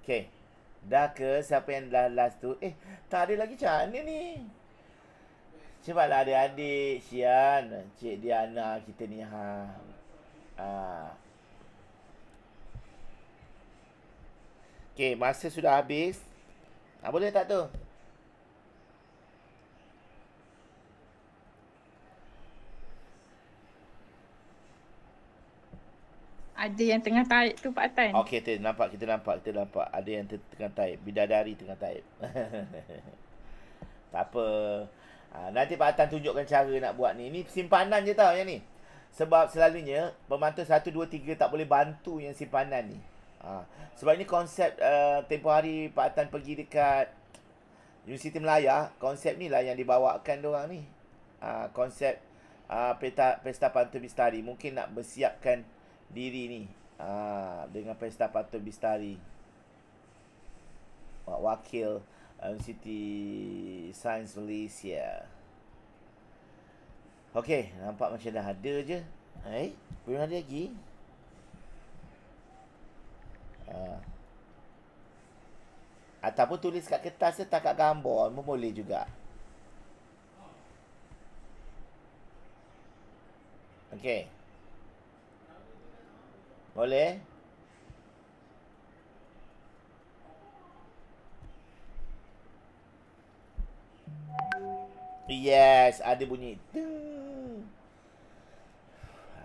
Okay, Dah ke siapa yang dah last tu? Eh, tak ada lagi macam ni? Cepatlah adik-adik, Sian, Cik Diana kita ni. Ha. Ha. Okey, masa sudah habis. Ha, boleh tak tu? Ada yang tengah taip tu Pak Tan. Okey, kita nampak, kita nampak, kita nampak. Ada yang tengah taip. Bidadari tengah taip. tak apa. Ha, nanti Pak Tan tunjukkan cara nak buat ni. Ini simpanan je tau yang ni. Sebab selalunya pemantau satu, dua, tiga tak boleh bantu yang simpanan ni. Ha. Sebab ini konsep uh, tempoh hari Pak Tan pergi dekat Universiti Melaya. Konsep ni lah yang dibawakan orang ni. Ha, konsep uh, Pesta Pantai Bistari. Mungkin nak bersiapkan diri ni uh, dengan Pesta Patut Bistari wakil um, City Science Malaysia. Okey, nampak macam dah ada je. hey eh, belum ada lagi. Uh, ataupun tulis kat kertas je tak kat gambar pun boleh juga. Okey oleh Yes, ada bunyi.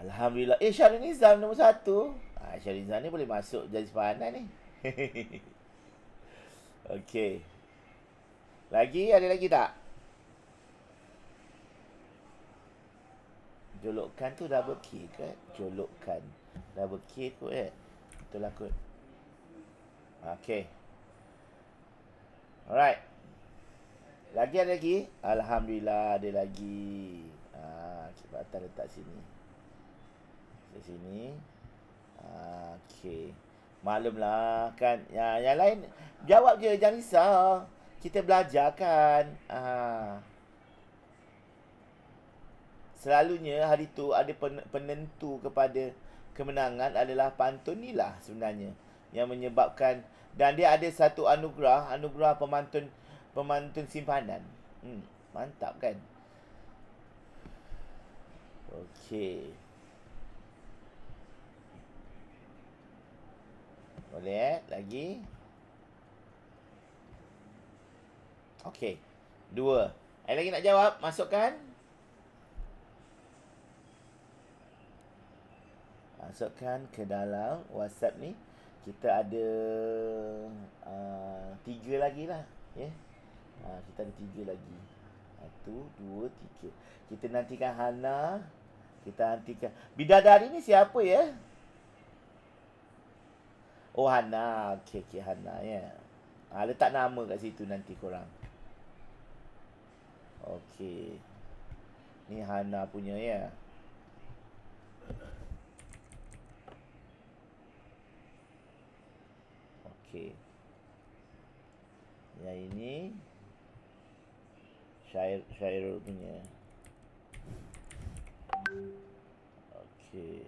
Alhamdulillah. Eh, Syahrin Nizam nombor satu. Ah, ha, Syahrin Nizam ni boleh masuk jadi sepanan ni. okay. Lagi? Ada lagi tak? Jolokkan tu double key kan? Jolokkan. Double K kot eh Betul lah kot Okay Alright Lagi ada lagi Alhamdulillah ada lagi ah, Cepat atas letak sini Di sini ah, Okay Maklumlah kan yang, yang lain Jawab je jangan risau Kita belajar kan ah. Selalunya hari tu ada penentu kepada kemenangan adalah pantun inilah sebenarnya yang menyebabkan dan dia ada satu anugerah, anugerah pemantun pemantun simpanan. Hmm, mantap kan? Okey. Boleh eh? Lagi. Okey. Dua. Ada lagi nak jawab? Masukkan. masukkan ke dalam WhatsApp ni. Kita ada uh, tiga lagi lah. Yeah. Uh, kita ada tiga lagi. Satu, dua, tiga. Kita nantikan Hana. Kita nantikan. Bidadari ni siapa ya? Yeah? Oh, Hana. okay okay Hana. Yeah. Ya. Uh, letak nama kat situ nanti korang. Okey. Ni Hana punya ya. Okey. Yang ini syair syair punya. Okey.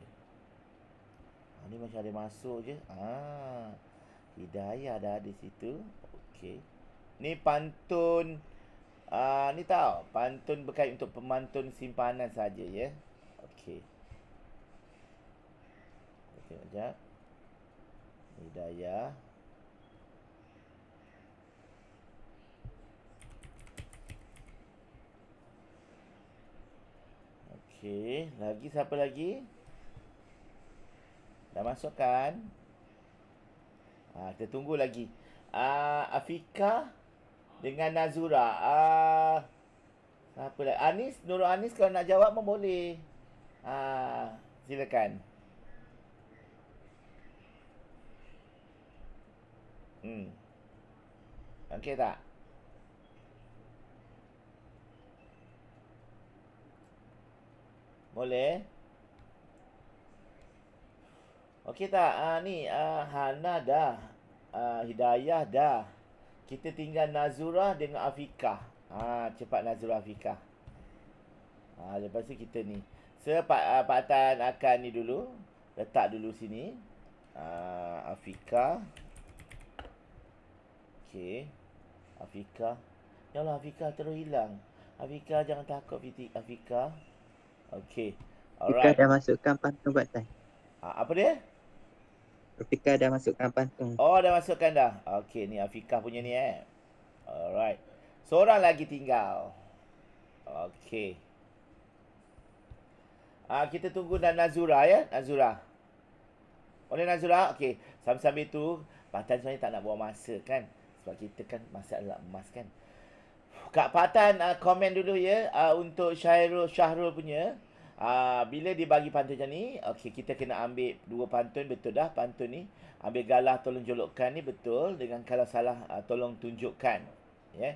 Ini ah, macam ada masuk je. Ah. Hidayah ada di situ. Okey. Ni pantun Ah uh, ni tahu pantun berkait untuk pemantun simpanan saja ya. Okey. Okey aja. Hidayah. Okey, lagi siapa lagi? Dah masukkan? Ha, kita tunggu lagi. Uh, Afika dengan Nazura. Uh, siapa lagi? Anis, Nur Anis kalau nak jawab pun boleh. Ha, silakan. Hmm. Okey tak? Boleh. Okey tak? Uh, ni uh, Hana dah. Uh, Hidayah dah. Kita tinggal Nazura dengan Afiqah. Ha, cepat Nazura Afiqah. Ha, lepas tu kita ni. Sepat so, uh, patan akan ni dulu. Letak dulu sini. Uh, Afiqah. Okey. Afiqah. Ya Afiqah terus hilang. Afiqah jangan takut Afiqah. Okey. Alright. Kita dah masukkan pantun buat tai. Ha, ah, apa dia? Rafika dah masukkan pantun. Oh, dah masukkan dah. Okey, ni Afika punya ni eh. Alright. Seorang lagi tinggal. Okey. Ah, ha, kita tunggu dan Nazura ya, Nazura. Boleh Nazura? Okey. Sambil-sambil tu, Pantan sebenarnya tak nak buang masa kan? Sebab kita kan masa adalah emas kan? Kak Patan uh, ah, komen dulu ya uh, untuk Syairul Syahrul punya. Uh, bila dibagi pantun macam ni, okay, kita kena ambil dua pantun, betul dah pantun ni. Ambil galah tolong jolokkan ni betul dengan kalau salah uh, tolong tunjukkan. Yeah. Ya.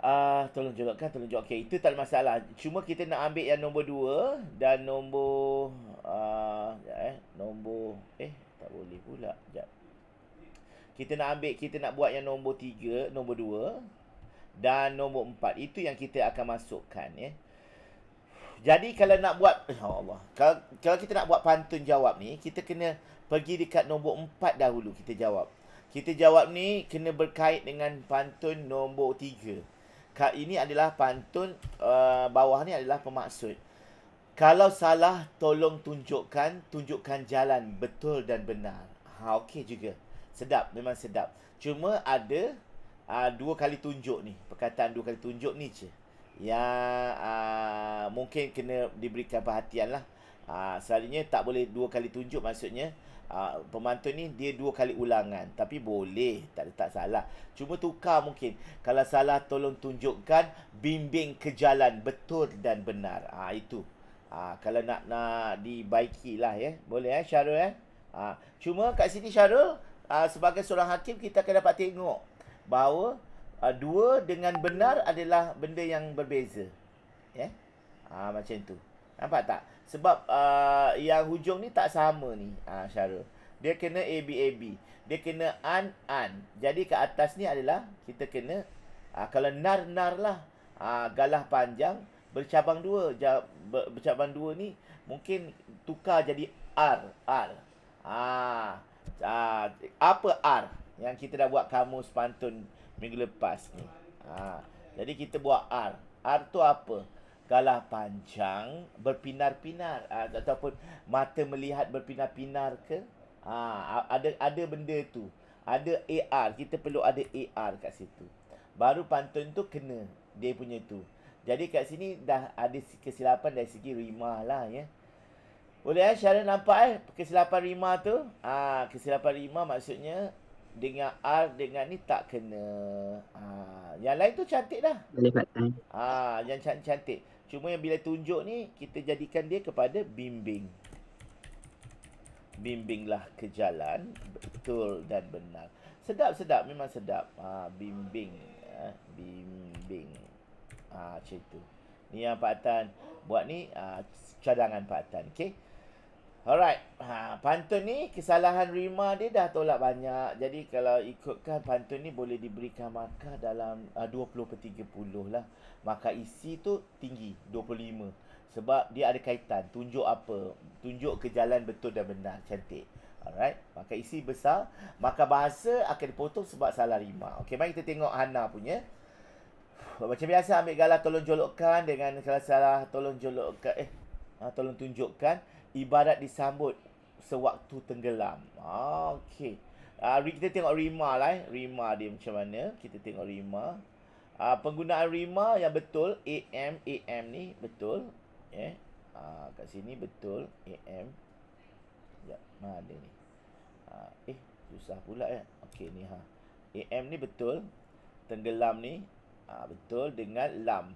Uh, tolong jolokkan, tolong jolokkan. Okay, itu tak ada masalah. Cuma kita nak ambil yang nombor dua dan nombor... Uh, sekejap, eh, nombor... Eh, tak boleh pula. Sekejap. Kita nak ambil, kita nak buat yang nombor tiga, nombor dua dan nombor empat. Itu yang kita akan masukkan. Ya. Jadi kalau nak buat, eh, ya Allah, kalau, kalau kita nak buat pantun jawab ni, kita kena pergi dekat nombor empat dahulu kita jawab. Kita jawab ni kena berkait dengan pantun nombor tiga. Kak ini adalah pantun uh, bawah ni adalah pemaksud. Kalau salah, tolong tunjukkan, tunjukkan jalan betul dan benar. Ha, okey juga. Sedap, memang sedap. Cuma ada uh, dua kali tunjuk ni perkataan dua kali tunjuk ni je yang uh, ah, mungkin kena diberikan perhatian lah uh, ah, selalunya tak boleh dua kali tunjuk maksudnya uh, pemantun ni dia dua kali ulangan tapi boleh tak ada tak salah cuma tukar mungkin kalau salah tolong tunjukkan bimbing ke jalan betul dan benar uh, itu uh, kalau nak nak dibaiki lah ya boleh ya eh, Syarul ya eh? cuma kat sini Syarul uh, sebagai seorang hakim kita akan dapat tengok bahawa uh, dua dengan benar adalah benda yang berbeza. Ya. Yeah? Ha, macam tu. Nampak tak? Sebab uh, yang hujung ni tak sama ni, uh, ah, Syara. Dia kena ABAB. Dia kena an-an. Jadi ke atas ni adalah kita kena, uh, kalau nar-nar lah, uh, galah panjang, bercabang dua. Ja, ber, bercabang dua ni mungkin tukar jadi ar-ar. Uh, uh, apa ar? yang kita dah buat kamus pantun minggu lepas ni. Ha. Jadi kita buat R. R tu apa? Galah panjang berpinar-pinar ha. ataupun mata melihat berpinar-pinar ke? Ha. ada ada benda tu. Ada AR, kita perlu ada AR kat situ. Baru pantun tu kena dia punya tu. Jadi kat sini dah ada kesilapan dari segi rimah lah ya. Boleh eh? Syara nampak eh? Kesilapan rimah tu. Ah, kesilapan rimah maksudnya dengan R dengan ni tak kena. Ha, yang lain tu cantik dah. Ha, yang cantik-cantik. Cuma yang bila tunjuk ni, kita jadikan dia kepada bimbing. Bimbinglah ke jalan betul dan benar. Sedap-sedap, memang sedap. Ha, bimbing. Ha, bimbing. Ha, macam tu. Ni yang Pak Atan buat ni, ha, cadangan Pak Atan. Okay? Alright. Ha, pantun ni kesalahan rima dia dah tolak banyak. Jadi kalau ikutkan pantun ni boleh diberikan markah dalam ah, uh, 20 per 30 lah. Markah isi tu tinggi 25. Sebab dia ada kaitan. Tunjuk apa? Tunjuk ke jalan betul dan benar. Cantik. Alright. Markah isi besar. Markah bahasa akan dipotong sebab salah rima. Okay, mari kita tengok Hana punya. Macam biasa ambil galah tolong jolokkan dengan kalau salah tolong jolokkan. Eh, ha, tolong Tunjukkan ibadat disambut sewaktu tenggelam. Ah, Okey. Ah, kita tengok Rima lah. Eh. Rima dia macam mana. Kita tengok Rima. Ah, penggunaan Rima yang betul. AM, AM ni betul. Eh. Ah, kat sini betul. AM. Ya, mana ni? Ah, eh, susah pula ya. Eh. Okey ni ha. AM ni betul. Tenggelam ni ah, betul dengan lam.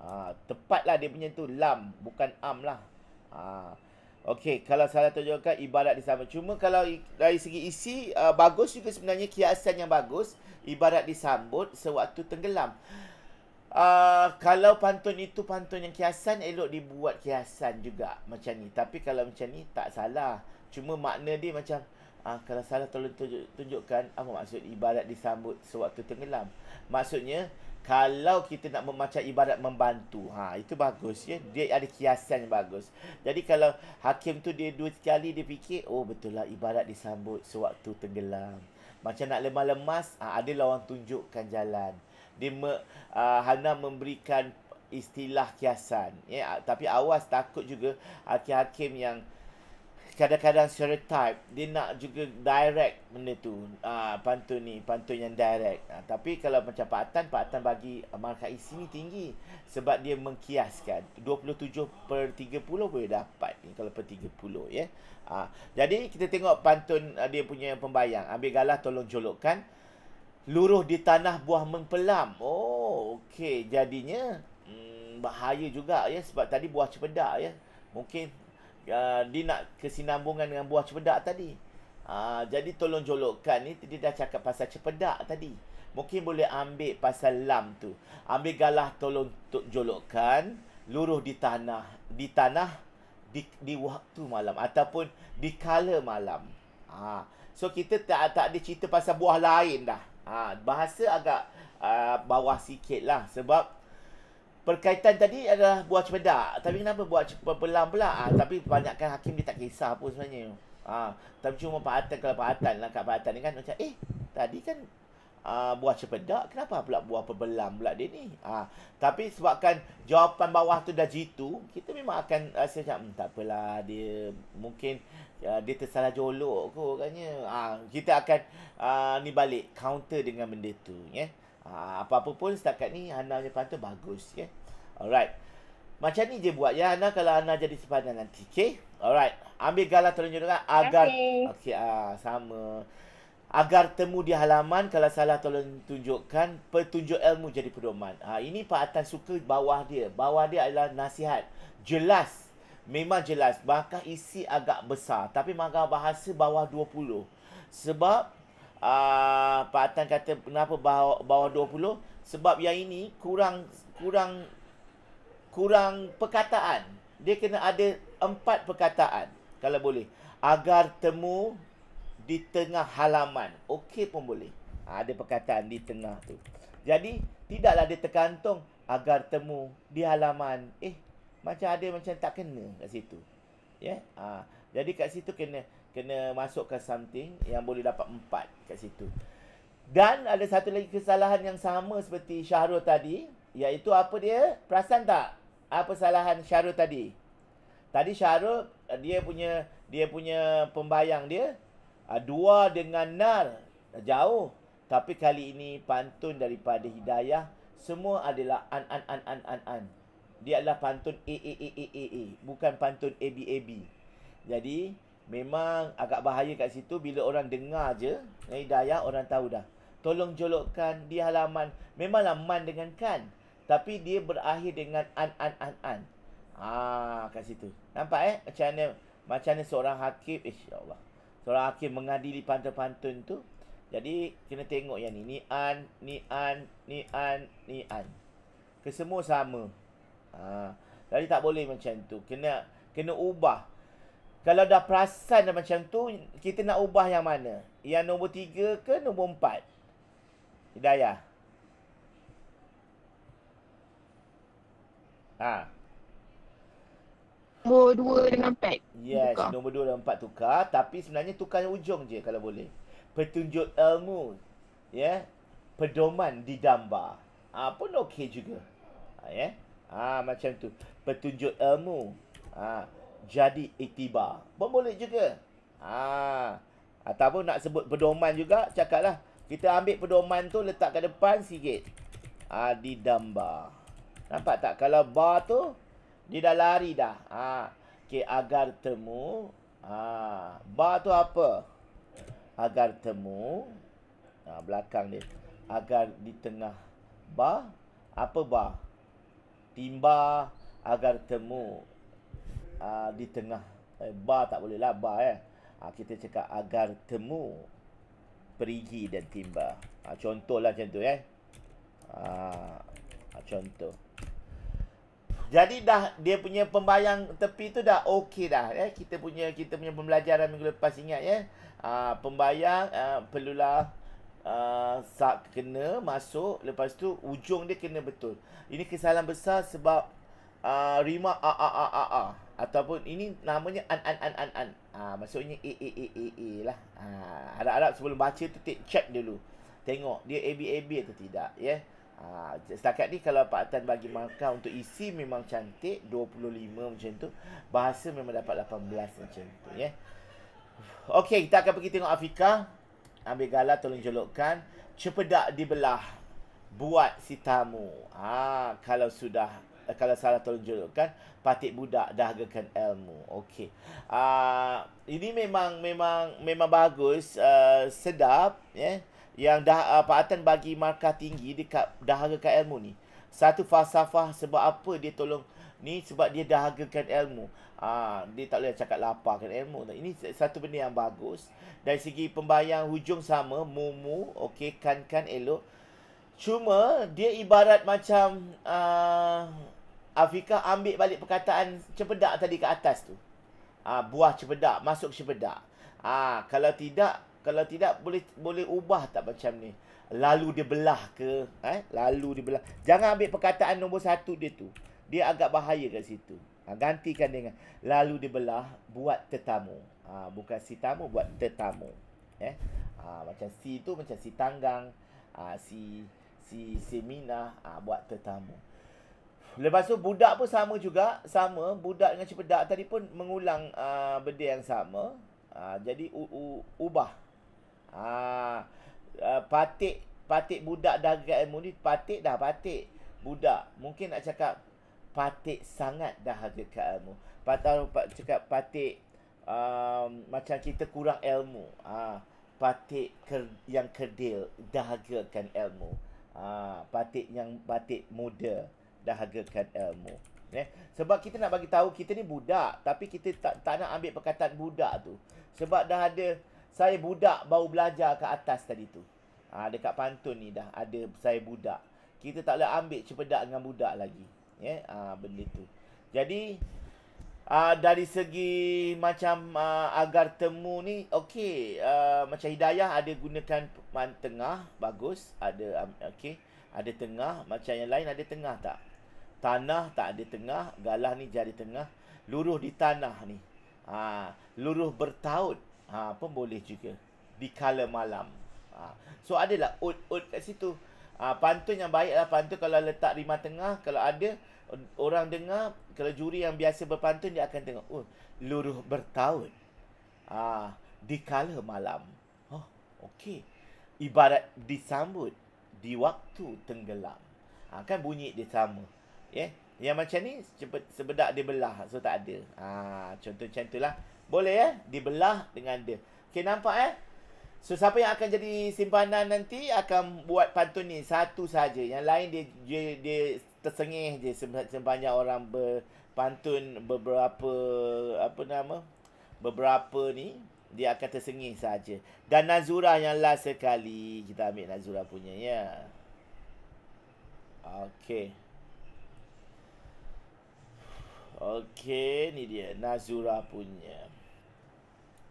Ah, tepatlah dia punya tu lam bukan am lah. Ah, Okey, kalau salah tunjukkan ibarat disama. Cuma kalau dari segi isi uh, bagus juga sebenarnya kiasan yang bagus ibarat disambut sewaktu tenggelam. Uh, kalau pantun itu pantun yang kiasan elok dibuat kiasan juga macam ni. Tapi kalau macam ni tak salah. Cuma makna dia macam uh, kalau salah tolong tunjukkan apa maksud ibarat disambut sewaktu tenggelam. Maksudnya kalau kita nak memacat ibadat membantu ha itu bagus ya dia ada kiasan yang bagus jadi kalau hakim tu dia dua kali dia fikir oh betul lah ibadat disambut sewaktu tenggelam macam nak lemas-lemas ha, ada lawan tunjukkan jalan dia me, uh, hana memberikan istilah kiasan ya tapi awas takut juga hakim-hakim yang kadang-kadang stereotype dia nak juga direct benda tu uh, pantun ni pantun yang direct uh, tapi kalau macam Pak Atan Pak Atan bagi markah isi ni tinggi sebab dia mengkiaskan 27 per 30 boleh dapat ni kalau per 30 ya yeah. uh, jadi kita tengok pantun ah, dia punya pembayang ambil galah tolong jolokkan luruh di tanah buah mempelam oh okey jadinya hmm, bahaya juga ya yeah, sebab tadi buah cempedak ya yeah. mungkin Ah, dia nak kesinambungan dengan buah cempedak tadi. Uh, jadi tolong jolokkan ni dia dah cakap pasal cempedak tadi. Mungkin boleh ambil pasal lam tu. Ambil galah tolong tuk jolokkan luruh di tanah, di tanah di, di waktu malam ataupun di kala malam. Ha. so kita tak tak ada cerita pasal buah lain dah. Ha, bahasa agak uh, bawah sikit lah sebab perkaitan tadi adalah buah cempedak. Tapi hmm. kenapa buah pelang pula? Ha, ah, tapi banyakkan hakim dia tak kisah pun sebenarnya. Ha, tapi cuma Pak Atan kalau Pak Atan lah. Kat Pak Atan ni kan macam eh tadi kan uh, ah, buah cempedak. Kenapa pula buah pebelam pula dia ni? Ha, tapi sebabkan jawapan bawah tu dah jitu. Kita memang akan rasa macam hm, tak apalah dia mungkin uh, dia tersalah jolok kot katanya. Ha, kita akan uh, ni balik counter dengan benda tu. Yeah? Ah, apa-apa pun setakat ni Hana punya pantun bagus ya. Yeah? Alright. Macam ni je buat ya Hana kalau Hana jadi sepanjang nanti. Okay. Alright. Ambil galah terlalu juga. Agar. Okay. Ah, sama. Agar temu di halaman kalau salah tolong tunjukkan petunjuk ilmu jadi pedoman. Ha, ini Pak Atan suka bawah dia. Bawah dia adalah nasihat. Jelas. Memang jelas. Bahkan isi agak besar. Tapi maka bahasa bawah 20. Sebab uh, Pak Atan kata kenapa bawah, bawah 20 sebab yang ini kurang kurang kurang perkataan dia kena ada empat perkataan kalau boleh agar temu di tengah halaman okey pun boleh ah, ada perkataan di tengah tu jadi tidaklah dia terkantung agar temu di halaman eh macam ada macam tak kena kat situ ya yeah? ha. jadi kat situ kena kena masukkan something yang boleh dapat empat kat situ. Dan ada satu lagi kesalahan yang sama seperti Syahrul tadi, iaitu apa dia? Perasan tak? Apa kesalahan Syahrul tadi? Tadi Syahrul dia punya dia punya pembayang dia ah, dua dengan nar jauh. Tapi kali ini pantun daripada Hidayah semua adalah an an an an an an. Dia adalah pantun a a a a a a bukan pantun a b a b. Jadi Memang agak bahaya kat situ bila orang dengar je eh, hidayah orang tahu dah. Tolong jolokkan di halaman. Memanglah man dengan kan. Tapi dia berakhir dengan an an an an. Ah kat situ. Nampak eh macam ni macam ni seorang hakim insya-Allah. Seorang hakim mengadili pantun-pantun tu. Jadi kena tengok yang ni ni an ni an ni an ni an. Kesemua sama. Ah jadi tak boleh macam tu. Kena kena ubah. Kalau dah perasan dah macam tu, kita nak ubah yang mana? Yang nombor tiga ke nombor empat? Hidayah. Ha. Nombor dua dengan empat. Yes, tukar. nombor dua dan empat tukar. Tapi sebenarnya tukar yang ujung je kalau boleh. Petunjuk ilmu. Ya. Yeah? Pedoman di damba. Ha, pun okey juga. Ha, yeah? ha, macam tu. Petunjuk ilmu. Ha jadi iktibar. Pun boleh juga. Ha. Ataupun nak sebut pedoman juga, cakaplah. Kita ambil pedoman tu, letak ke depan sikit. Ha, di damba. Nampak tak? Kalau bar tu, dia dah lari dah. Ha. Okay, agar temu. Ha. Bar tu apa? Agar temu. Ha, belakang dia. Agar di tengah. Bar. Apa bar? Timba agar temu uh, di tengah eh, bar tak boleh lah bar eh. Uh, kita cakap agar temu perigi dan timba. Uh, contohlah macam tu eh. Uh, contoh. Jadi dah dia punya pembayang tepi tu dah okey dah eh. Kita punya kita punya pembelajaran minggu lepas ingat ya. Eh? Uh, pembayang uh, perlulah Uh, kena masuk Lepas tu ujung dia kena betul Ini kesalahan besar sebab uh, Rima a a a a a ataupun ini namanya an an an an an. ha, maksudnya a a a a a lah. Ah ha, harap-harap sebelum baca tu tik check dulu. Tengok dia a b a b atau tidak ya. Yeah. Ha, setakat ni kalau Pak Tan bagi markah untuk isi memang cantik 25 macam tu Bahasa memang dapat 18 macam tu ya yeah. Okey kita akan pergi tengok Afika Ambil gala tolong jolokkan Cepedak dibelah Buat si tamu ha, Kalau sudah Eh, kalau salah tolong terjulukkan patik budak dahagakan ilmu okey uh, ini memang memang memang bagus uh, sedap ya yeah? yang dah uh, ah, Pak Atan bagi markah tinggi dekat dahagakan ilmu ni satu falsafah sebab apa dia tolong ni sebab dia dahagakan ilmu Ah, dia tak boleh cakap laparkan ilmu. Ini satu benda yang bagus. Dari segi pembayang hujung sama, mumu, okey, kan-kan, elok. Cuma, dia ibarat macam, uh, Afika ambil balik perkataan cempedak tadi ke atas tu. ha, buah cempedak masuk cempedak. Ah ha, kalau tidak kalau tidak boleh boleh ubah tak macam ni. Lalu dia belah ke? Eh, lalu dia belah. Jangan ambil perkataan nombor satu dia tu. Dia agak bahaya kat situ. Ha, gantikan dengan lalu dia belah buat tetamu. Ha, bukan si tamu buat tetamu. Eh, ha, macam si tu macam si tanggang, ha, si si semina ha, buat tetamu. Lepas tu budak pun sama juga, sama budak dengan cempedak tadi pun mengulang uh, benda yang sama. Uh, jadi u- u- ubah. Ah uh, patik patik budak dagang ilmu ni patik dah patik budak. Mungkin nak cakap patik sangat dah dekat ilmu. Patah cakap patik um, macam kita kurang ilmu. Ah uh, patik ker, yang kerdil dahagakan ilmu. Ah uh, patik yang patik muda dahaga kamu. Eh? Ya. Sebab kita nak bagi tahu kita ni budak tapi kita tak, tak nak ambil perkataan budak tu. Sebab dah ada saya budak baru belajar ke atas tadi tu. Ha, dekat pantun ni dah ada saya budak. Kita tak boleh ambil cepedak dengan budak lagi. Eh? Ha, benda tu. Jadi Uh, dari segi macam uh, agar temu ni okey uh, macam hidayah ada gunakan tengah bagus ada um, okey ada tengah macam yang lain ada tengah tak tanah tak ada tengah galah ni jari tengah luruh di tanah ni ha luruh bertaut ha pun boleh juga di kala malam ha so adalah ut-ut kat situ ha pantun yang baik baiklah pantun kalau letak rima tengah kalau ada orang dengar kalau juri yang biasa berpantun dia akan tengok oh luruh bertaut ha di kala malam oh okey ibarat disambut di waktu tenggelam ha kan bunyi dia sama yeah. Yang macam ni cepat sebedak dibelah so tak ada. Ha contoh macam itulah. Boleh ya eh? dibelah dengan dia. Okey nampak eh? So siapa yang akan jadi simpanan nanti akan buat pantun ni satu saja. Yang lain dia dia, dia tersengih je sebanyak orang berpantun beberapa apa nama? Beberapa ni dia akan tersengih saja. Dan Nazura yang last sekali kita ambil Nazura punya ya. Yeah. Okey. Okey, ni dia Nazura punya.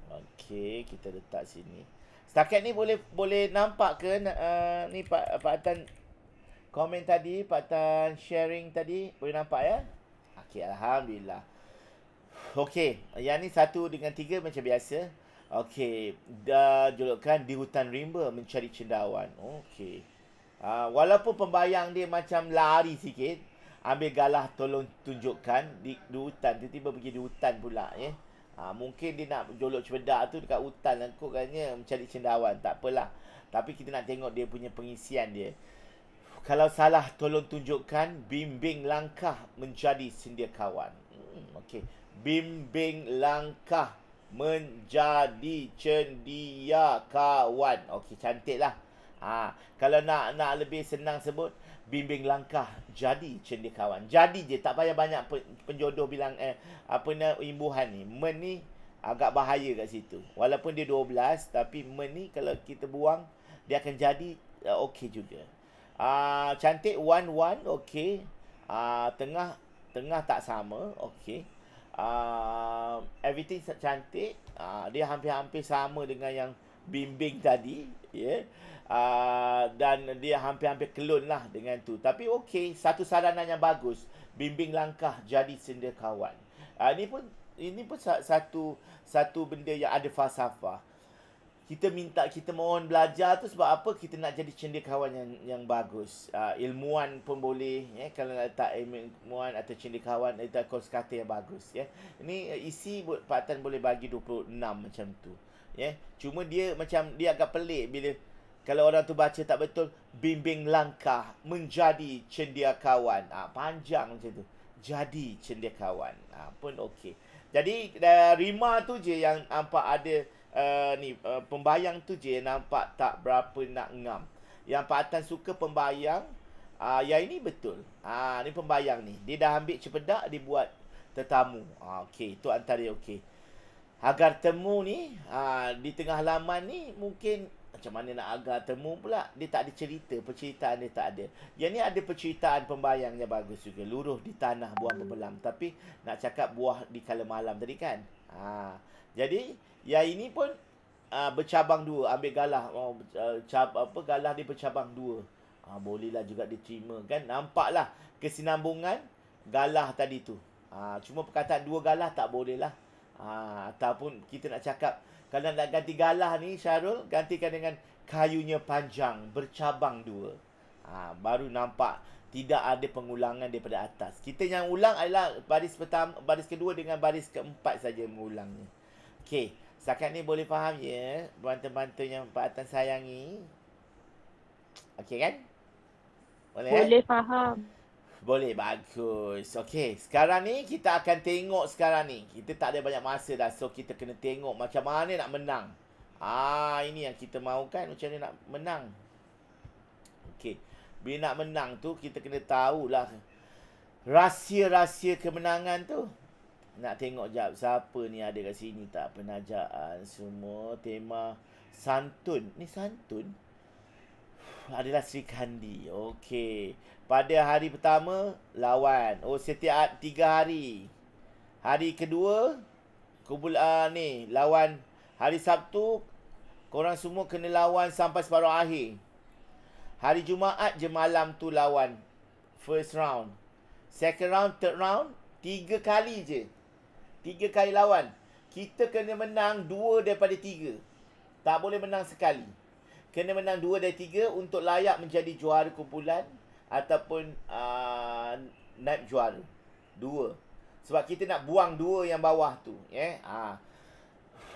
Okey, kita letak sini. Setakat ni boleh boleh nampak ke uh, ni Pak Pak Tan komen tadi, Pak Tan sharing tadi boleh nampak ya? Okey, alhamdulillah. Okey, yang ni satu dengan tiga macam biasa. Okey, dah julukan di hutan rimba mencari cendawan. Okey. Uh, walaupun pembayang dia macam lari sikit, ambil galah tolong tunjukkan di, di hutan tiba-tiba pergi di hutan pula ya ha, mungkin dia nak jolok cempedak tu dekat hutan lah katanya mencari cendawan tak apalah tapi kita nak tengok dia punya pengisian dia kalau salah tolong tunjukkan bimbing langkah menjadi sindir kawan hmm, okey bimbing langkah menjadi cendia kawan okey cantiklah ha kalau nak nak lebih senang sebut bimbing langkah jadi cendekiawan. Jadi je tak payah banyak penjodoh bilang eh apa ni imbuhan ni. Men ni agak bahaya kat situ. Walaupun dia 12 tapi men ni kalau kita buang dia akan jadi uh, okey juga. Ah uh, cantik 1 1 okey. Ah uh, tengah tengah tak sama okey. Uh, everything cantik uh, Dia hampir-hampir sama dengan yang Bimbing tadi yeah uh, dan dia hampir-hampir kelun lah dengan tu. Tapi okey, satu saranan yang bagus, bimbing langkah jadi cendekawan. Uh, ah, ini pun ini pun satu satu benda yang ada fasafa. Kita minta kita mohon belajar tu sebab apa? Kita nak jadi cendekawan yang yang bagus. Uh, ilmuan pun boleh ya kalau nak tak ilmuan atau cendekawan itu kos kata yang bagus ya. Ini isi Pak Tan boleh bagi 26 macam tu. Ya. Cuma dia macam dia agak pelik bila kalau orang tu baca tak betul, bimbing langkah menjadi cendekiawan. Ah ha, panjang macam tu. Jadi cendekiawan. Ah ha, pun okey. Jadi uh, rima tu je yang nampak ada uh, ni uh, pembayang tu je nampak tak berapa nak ngam. Yang patan suka pembayang, ah uh, yang ini betul. Ah ha, ni pembayang ni. Dia dah ambil cepedak dia buat tetamu. ha, okey, itu antara okey. Agar temu ni ha, di tengah laman ni mungkin macam mana nak agak temu pula dia tak ada cerita perceritaan dia tak ada yang ni ada perceritaan pembayangnya bagus juga luruh di tanah buah berbelam tapi nak cakap buah di kala malam tadi kan ha. jadi yang ini pun uh, bercabang dua ambil galah oh, cab, apa galah dia bercabang dua ha, bolehlah juga diterima kan nampaklah kesinambungan galah tadi tu ha, cuma perkataan dua galah tak bolehlah ha, ataupun kita nak cakap kalau nak ganti galah ni Syarul Gantikan dengan kayunya panjang Bercabang dua ha, Baru nampak tidak ada pengulangan daripada atas Kita yang ulang adalah baris pertama, baris kedua dengan baris keempat saja mengulangnya Okey, setakat ni boleh faham ya Bantuan-bantuan yang Pak Atan sayangi Okey kan? Boleh, eh? boleh eh? faham boleh bagus. Okey, sekarang ni kita akan tengok sekarang ni. Kita tak ada banyak masa dah. So kita kena tengok macam mana nak menang. Ah, ini yang kita mahukan macam mana nak menang. Okey. Bila nak menang tu kita kena tahulah rahsia-rahsia kemenangan tu. Nak tengok jap siapa ni ada kat sini tak penajaan semua tema santun. Ni santun adalah Sri Kandi. Okey. Pada hari pertama lawan. Oh setiap tiga hari. Hari kedua kubul uh, ah, ni lawan hari Sabtu korang semua kena lawan sampai separuh akhir. Hari Jumaat je malam tu lawan first round. Second round, third round tiga kali je. Tiga kali lawan. Kita kena menang dua daripada tiga. Tak boleh menang sekali kena menang dua dari tiga untuk layak menjadi juara kumpulan ataupun uh, naib juara. Dua. Sebab kita nak buang dua yang bawah tu. Yeah? Ha.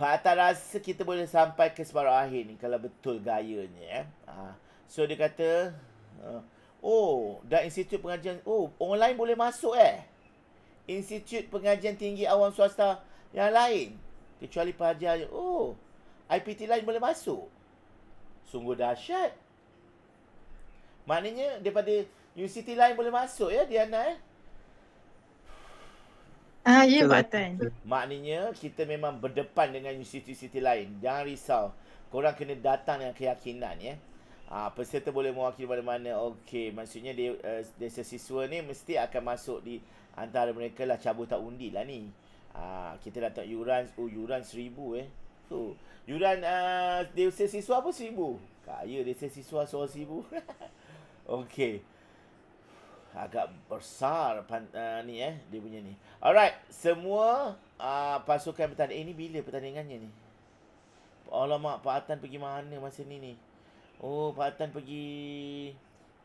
Ah. Tak rasa kita boleh sampai ke separuh akhir ni kalau betul gayanya. Yeah? Ha. So dia kata, uh, oh, dah institut pengajian, oh, orang lain boleh masuk eh. Institut pengajian tinggi awam swasta yang lain. Kecuali pelajar, oh, IPT lain boleh masuk sungguh dahsyat. Maknanya daripada universiti lain boleh masuk ya Diana eh. Ah, ya Batan. Maknanya kita memang berdepan dengan universiti-universiti lain. Jangan risau. Korang kena datang dengan keyakinan ya. Ah, peserta boleh mewakili pada mana. Okey, maksudnya dia, uh, eh, dia sesiswa ni mesti akan masuk di antara mereka lah cabut tak undi lah ni. Ah, kita dah tengok yuran, oh yuran seribu eh tu. Yuran uh, ah, dia usia siswa pun seribu. Kaya dia usia siswa seorang seribu. Okey. Agak besar pan, uh, ni eh. Dia punya ni. Alright. Semua uh, pasukan pertandingan. Eh ni bila pertandingannya ni? Alamak. Pak Atan pergi mana masa ni ni? Oh Patan pergi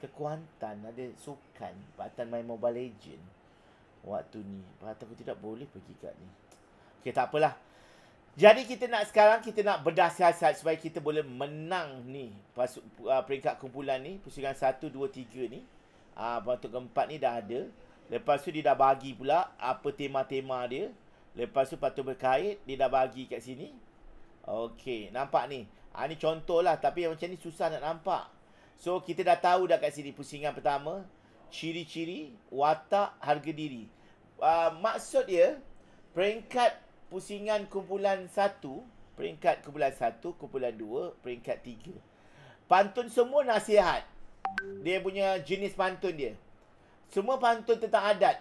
ke Kuantan. Ada sukan. Patan main Mobile Legend. Waktu ni. Patan pun tidak boleh pergi kat ni. Okay tak apalah. Jadi kita nak sekarang kita nak bedah siasat supaya kita boleh menang ni pasuk uh, peringkat kumpulan ni pusingan 1 2 3 ni. Ah uh, peringkat keempat ni dah ada. Lepas tu dia dah bagi pula apa tema-tema dia. Lepas tu patut berkait dia dah bagi kat sini. Okey, nampak ni. Ah uh, ni contohlah tapi yang macam ni susah nak nampak. So kita dah tahu dah kat sini pusingan pertama ciri-ciri watak harga diri. Uh, maksud dia peringkat pusingan kumpulan satu, peringkat kumpulan satu, kumpulan dua, peringkat tiga. Pantun semua nasihat. Dia punya jenis pantun dia. Semua pantun tentang adat.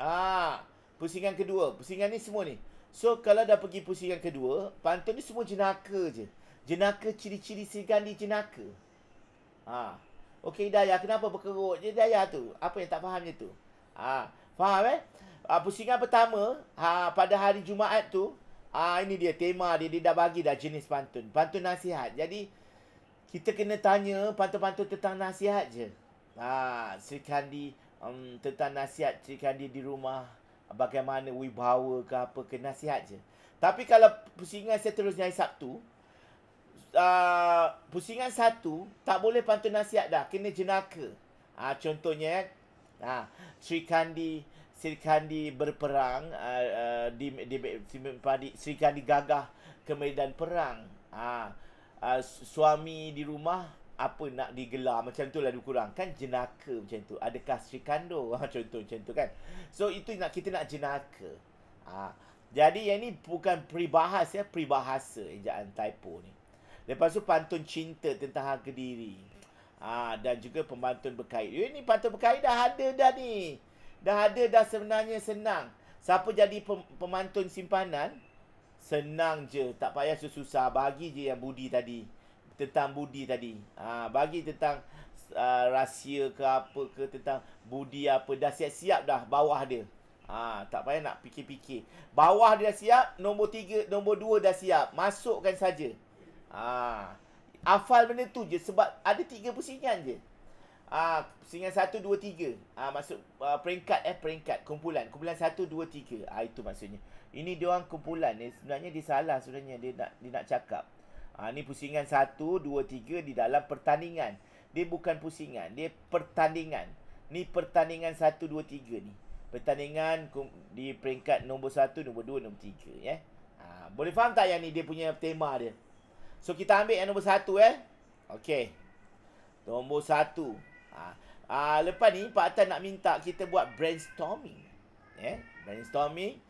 Ah, pusingan kedua, pusingan ni semua ni. So kalau dah pergi pusingan kedua, pantun ni semua jenaka je. Jenaka ciri-ciri si gandhi jenaka. Ah. Okey Daya, kenapa berkerut? Dia Daya tu. Apa yang tak faham dia tu? Ah, faham eh? uh, pusingan pertama uh, pada hari Jumaat tu uh, ini dia tema dia dia dah bagi dah jenis pantun pantun nasihat jadi kita kena tanya pantun-pantun tentang nasihat je ha Sri Kandi um, tentang nasihat Sri Kandi di rumah bagaimana wibawa ke apa ke nasihat je tapi kalau pusingan seterusnya hari Sabtu Uh, pusingan satu tak boleh pantun nasihat dah kena jenaka. Ah contohnya eh. ha Sri Kandi Sri Kandi berperang uh, uh, di, di, di, di Sri Kandi gagah ke medan perang ha, uh, uh, suami di rumah apa nak digelar macam tu lah lebih kurang kan jenaka macam tu adakah Sri Kando ha, contoh macam tu kan so itu nak kita nak jenaka uh, jadi yang ni bukan peribahas ya peribahasa ejaan typo ni lepas tu pantun cinta tentang harga diri Ah, dan juga pembantun berkait. Ini eh, pantun berkait dah ada dah ni dah ada dah sebenarnya senang. Siapa jadi pemantun simpanan, senang je. Tak payah susah-susah. Bagi je yang budi tadi. Tentang budi tadi. Ha, bagi tentang uh, rahsia ke apa ke, tentang budi apa. Dah siap-siap dah bawah dia. Ha, tak payah nak fikir-fikir. Bawah dia dah siap, nombor tiga, nombor dua dah siap. Masukkan saja. Ha, afal benda tu je sebab ada tiga pusingan je. Ah, singan satu dua tiga. Ah masuk uh, ah, peringkat eh peringkat kumpulan. Kumpulan satu dua tiga. Ah itu maksudnya. Ini dia orang kumpulan ni sebenarnya dia salah sebenarnya dia nak dia nak cakap. Ah ini pusingan satu dua tiga di dalam pertandingan. Dia bukan pusingan, dia pertandingan. Ni pertandingan satu dua tiga ni. Pertandingan di peringkat nombor satu nombor dua nombor tiga, ya. Eh? Ah boleh faham tak yang ni dia punya tema dia. So kita ambil yang nombor satu eh. Okey. Nombor satu. Ha. Ha, lepas ni Pak Atan nak minta kita buat brainstorming. Yeah? Brainstorming.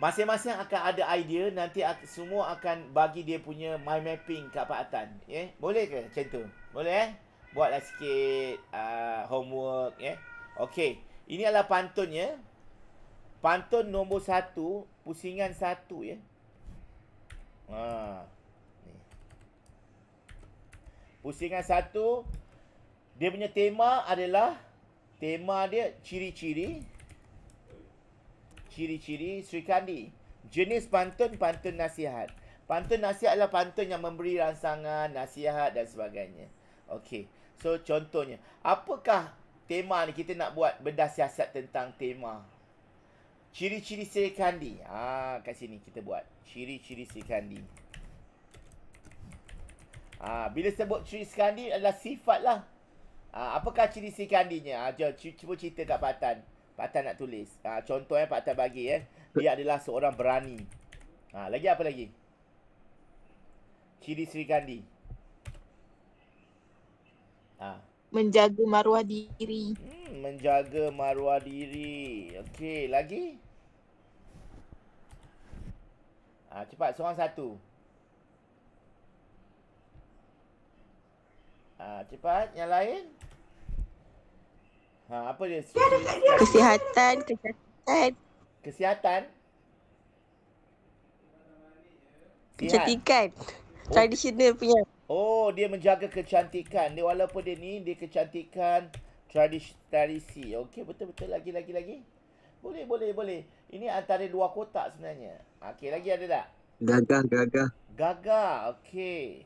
Masing-masing akan ada idea. Nanti semua akan bagi dia punya mind mapping kat Pak Atan. Yeah? Boleh ke macam tu? Boleh eh? Buatlah sikit uh, homework. Yeah? Okay. Ini adalah pantun ya. Pantun nombor satu. Pusingan satu ya. Ha. Pusingan satu. Pusingan satu. Dia punya tema adalah tema dia ciri-ciri ciri-ciri Sri Kandi. Jenis pantun pantun nasihat. Pantun nasihat adalah pantun yang memberi rangsangan, nasihat dan sebagainya. Okey. So contohnya, apakah tema ni kita nak buat bedah siasat tentang tema? Ciri-ciri Sri Kandi. Ah, ha, kat sini kita buat ciri-ciri Sri Kandi. Ah, bila sebut ciri Sri Kandi adalah sifatlah. lah. Ha, apakah ciri si kandinya? Ha, ah, jom, cuba cerita kat Pak Tan. Pak Tan nak tulis. Ha, contoh eh, Pak Tan bagi eh. Dia adalah seorang berani. Ha, lagi apa lagi? Ciri Sri Kandi. Ha. Menjaga maruah diri. Hmm, menjaga maruah diri. Okey, lagi? Ha, cepat, seorang satu. Ah, cepat. Yang lain? Ha, apa dia? Kesihatan, kesihatan. Kesihatan? Kecantikan. Oh. Tradisional punya. Oh, dia menjaga kecantikan. Dia walaupun dia ni, dia kecantikan tradisi. Okey, betul-betul. Lagi, lagi, lagi. Boleh, boleh, boleh. Ini antara dua kotak sebenarnya. Okey, lagi ada tak? Gagah, gagah. Gagah, okey.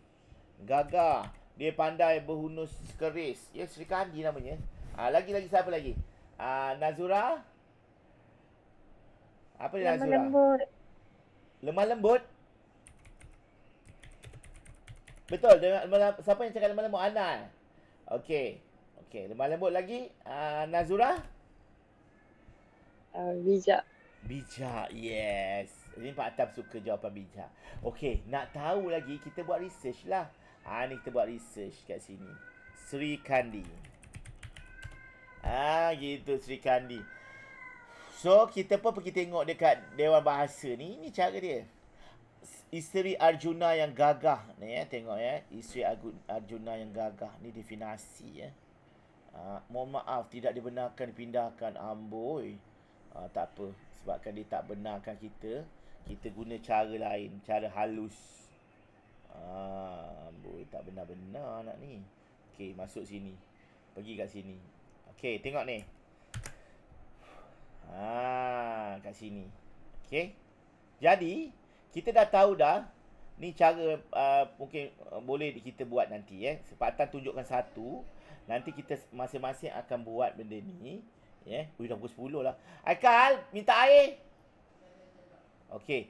Gagah dia pandai berhunus keris ya Sri Kandi namanya ah lagi lagi siapa lagi ah Nazura apa dia Nazura lemah lembut Betul, siapa yang cakap lemah lembut? Ana. Okey. Okey, lemah lembut lagi. Uh, Nazura? Uh, bijak. Bijak, yes. Ini Pak Atap suka jawapan bijak. Okey, nak tahu lagi, kita buat research lah. Ha ni kita buat research kat sini. Sri Kandi. Ah gitu Sri Kandi. So kita pun pergi tengok dekat Dewan Bahasa ni. Ini cara dia. Isteri Arjuna yang gagah ni ya tengok ya. Isteri Arjuna yang gagah ni definasi ya. Eh. Ah, ha, mohon maaf tidak dibenarkan pindahkan amboi. Ha, tak apa sebabkan dia tak benarkan kita. Kita guna cara lain, cara halus. Ah, boy tak benar-benar nak ni. Okey, masuk sini. Pergi kat sini. Okey, tengok ni. ah, kat sini. Okey. Jadi, kita dah tahu dah ni cara uh, mungkin uh, boleh kita buat nanti eh. Sepatan tunjukkan satu, nanti kita masing-masing akan buat benda ni, ya. Yeah. Sudah pukul 10 lah. Aikal, minta air. Okey.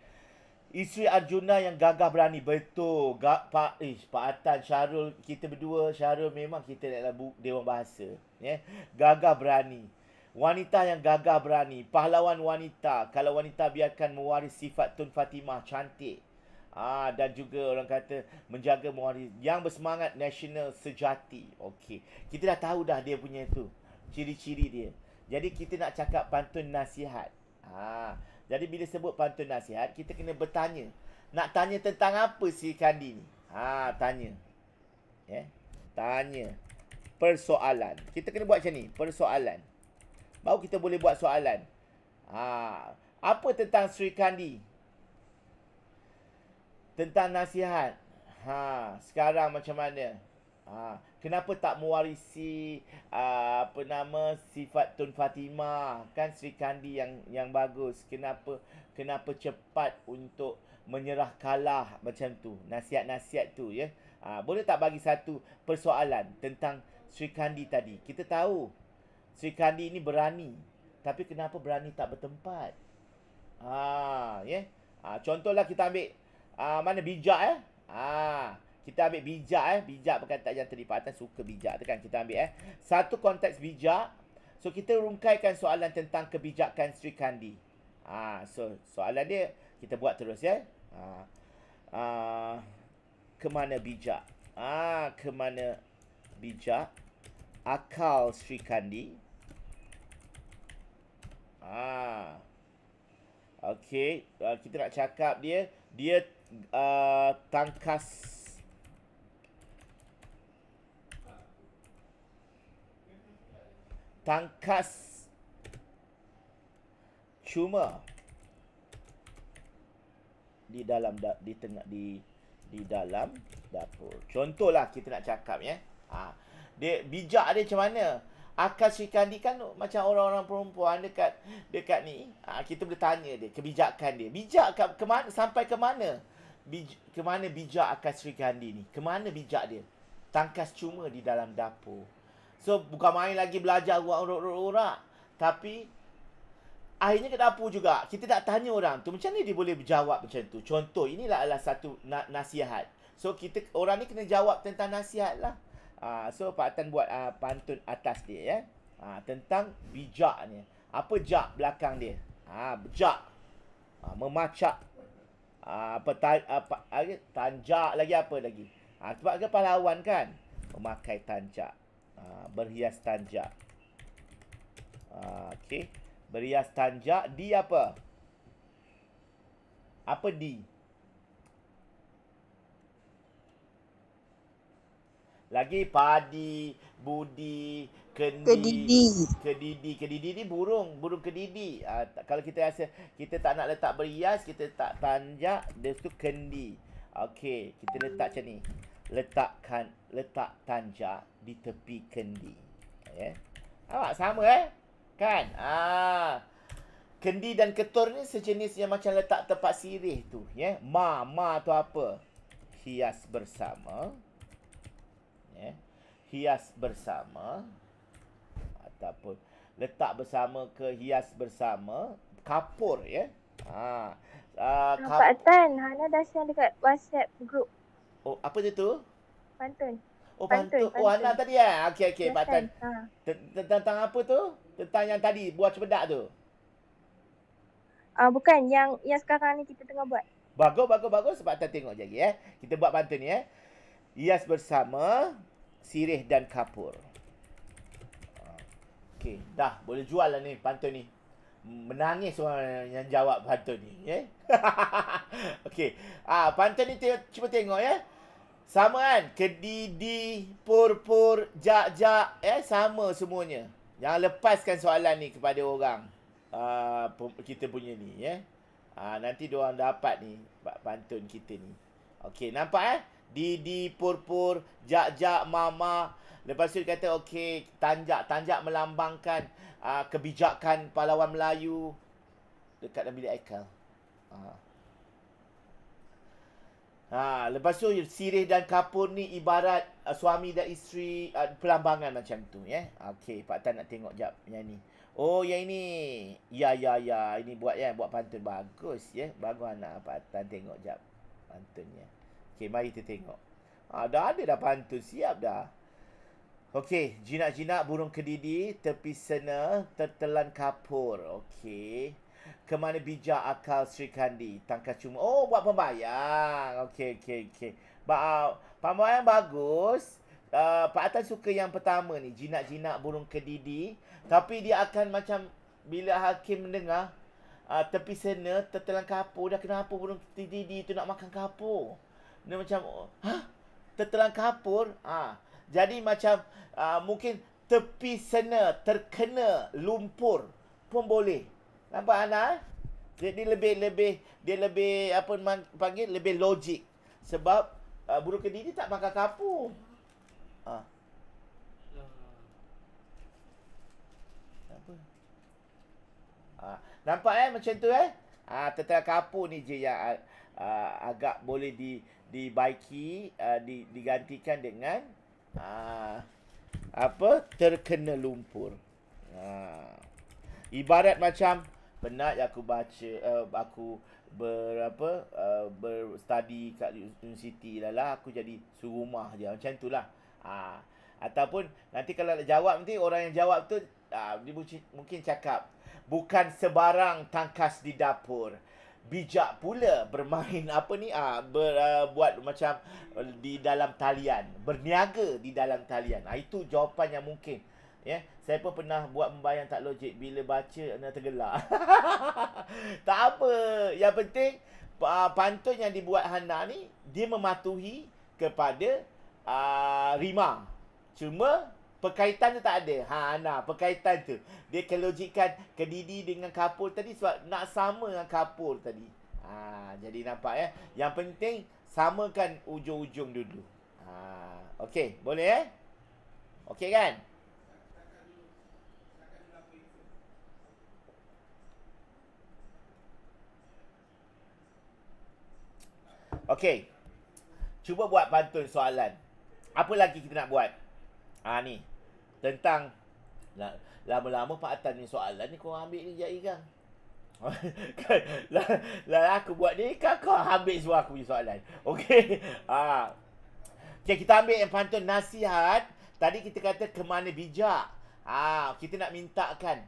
Isteri Arjuna yang gagah berani. Betul. Ga, Pak, eh, Pak Atan, Syarul. Kita berdua, Syarul memang kita nak bu, Dewan Bahasa. Yeah? Gagah berani. Wanita yang gagah berani. Pahlawan wanita. Kalau wanita biarkan mewaris sifat Tun Fatimah. Cantik. Ah dan juga orang kata menjaga mewaris yang bersemangat nasional sejati. Okey. Kita dah tahu dah dia punya itu. Ciri-ciri dia. Jadi kita nak cakap pantun nasihat. Ah. Jadi bila sebut pantun nasihat, kita kena bertanya. Nak tanya tentang apa si Kandi ni? Ha, tanya. Yeah. Tanya. Persoalan. Kita kena buat macam ni. Persoalan. Baru kita boleh buat soalan. Ha. Apa tentang Sri Kandi? Tentang nasihat. Ha. Sekarang macam mana? Ha kenapa tak mewarisi uh, apa nama sifat Tun Fatimah kan Sri Kandi yang yang bagus kenapa kenapa cepat untuk menyerah kalah macam tu nasihat-nasihat tu ya uh, boleh tak bagi satu persoalan tentang Sri Kandi tadi kita tahu Sri Kandi ini berani tapi kenapa berani tak bertempat ah ya yeah? uh, contohlah kita ambil uh, mana bijak ya eh? ah kita ambil bijak eh. Bijak perkataan yang terdiri atas suka bijak tu kan kita ambil eh. Satu konteks bijak. So kita rungkaikan soalan tentang kebijakan Sri Kandi. Ha, so soalan dia kita buat terus ya. Eh. Ha, ha, kemana bijak? Ah, ha, kemana bijak? Akal Sri Kandi. Ah. Ha. Okey, uh, kita nak cakap dia dia uh, tangkas tangkas cuma di dalam da, di tengah di di dalam dapur. Contohlah kita nak cakap ya. Ha, dia bijak dia macam mana? Akal Sri Kandi kan macam orang-orang perempuan dekat dekat ni. Ha, kita boleh tanya dia kebijakan dia. Bijak ke, ke mana, sampai ke mana? Bij, ke mana bijak Akal Sri Kandi ni? Ke mana bijak dia? Tangkas cuma di dalam dapur. So bukan main lagi belajar urak-urak-urak. Tapi akhirnya kita apa juga. Kita tak tanya orang tu macam ni dia boleh jawab macam tu. Contoh inilah adalah satu na- nasihat. So kita orang ni kena jawab tentang nasihat lah. Uh, so Pak Tan buat uh, pantun atas dia ya. Uh, tentang bijaknya. Apa jak belakang dia? Ha, uh, bijak. Uh, memacak. Uh, apa, ta- apa, tanjak lagi apa lagi. Ha, uh, sebab ke pahlawan kan? Memakai tanjak. Ah, berhias tanjak. Ah, okay. Berhias tanjak di apa? Apa di? Lagi padi, budi, kendi. Kedidi. Kedidi. Kedidi ni burung. Burung kedidi. Uh, kalau kita rasa kita tak nak letak berhias, kita tak tanjak, dia tu kendi. Okey, kita letak macam ni letakkan letak tanja di tepi kendi. Ya. Awak sama eh? Kan? Ah. Kendi dan ketur ni sejenis yang macam letak tempat sirih tu, ya. Ma, ma tu apa? Hias bersama. Ya. Hias bersama ataupun letak bersama ke hias bersama kapur ya. Ha. Ah, uh, kap- Pak Tan, Hana dah share dekat WhatsApp group Oh, apa dia tu? Pantun. Oh, pantun. pantun. Oh, Ana tadi eh? Okey, okey. Pantun. Kan? Ha. Tentang apa tu? Tentang yang tadi, buah cempedak tu? Ah uh, bukan, yang yang sekarang ni kita tengah buat. Bagus, bagus, bagus. Sebab kita tengok lagi eh. Kita buat pantun ni eh. Hias bersama sirih dan kapur. Okey, dah. Boleh jual lah ni pantun ni. Menangis orang yang jawab pantun ni. Eh? Okey. Ah, pantun ni te- cuba tengok ya. Eh? Sama kan? Kedidi, pur-pur, jak-jak. Eh, sama semuanya. Yang lepaskan soalan ni kepada orang. Uh, kita punya ni, ya. Eh? Uh, nanti diorang dapat ni, pantun kita ni. Okey, nampak eh? Didi, pur-pur, jak-jak, mama. Lepas tu dia kata, okey, tanjak. Tanjak melambangkan uh, kebijakan pahlawan Melayu. Dekat dalam bilik Aikal. Uh. Ha, lepas tu sirih dan kapur ni ibarat uh, suami dan isteri uh, pelambangan macam tu ya. Yeah? Okey, Pak Tan nak tengok jap yang ni. Oh, yang ini. Ya ya ya, ini buat ya, yeah? buat pantun bagus ya. Yeah? Bagus anak lah, Pak Tan tengok jap pantunnya. Okey, mari kita tengok. Ha, dah ada dah pantun siap dah. Okey, jinak-jinak burung kedidi tepi sana tertelan kapur. Okey. Kemana bijak akal Sri Kandi Tangkas cuma Oh buat pembayang Okay okay okay ba uh, ah, Pembayang bagus uh, Pak Atan suka yang pertama ni Jinak-jinak burung kedidi Tapi dia akan macam Bila Hakim mendengar uh, Tepi sana tertelan kapur Dah kenapa burung kedidi tu nak makan kapur Dia macam Hah? Tertelan kapur? Ah, uh, jadi macam uh, mungkin tepi sana terkena lumpur pun boleh. Nampak Ana? Jadi lebih-lebih dia lebih apa panggil lebih logik sebab uh, burung kedidi tak makan kapu. Ha. Uh. Ha. Nampak eh macam tu eh? Ha, uh, kapu ni je yang uh, uh, agak boleh di dibaiki, uh, di, digantikan dengan uh, apa terkena lumpur. Ha. Ibarat macam penat aku baca uh, aku berapa, apa uh, eh, ber kat universiti lah lah aku jadi surumah je macam itulah ha. ataupun nanti kalau nak jawab nanti orang yang jawab tu uh, mungkin cakap bukan sebarang tangkas di dapur bijak pula bermain apa ni ah ber, uh, buat macam di dalam talian berniaga di dalam talian ah itu jawapan yang mungkin Yeah. Saya pun pernah buat membayang tak logik bila baca nak tergelak. tak apa. Yang penting pantun yang dibuat Hana ni dia mematuhi kepada uh, rima. Cuma perkaitan tu tak ada. Ha Hana, perkaitan tu. Dia kelogikan kedidi dengan kapur tadi sebab nak sama dengan kapur tadi. Ha, jadi nampak ya. Yang penting samakan ujung-ujung dulu. Ha, okey, boleh eh? Okey kan? Okay. Cuba buat pantun soalan. Apa lagi kita nak buat? Ha ni. Tentang lama-lama Pak Atan ni soalan ni korang ambil ni je kan. lah, lah, aku buat ni kan kau ambil semua aku punya soalan. Okay. Ha. Okay kita ambil yang pantun nasihat. Tadi kita kata kemana bijak. Ha, kita nak mintakan.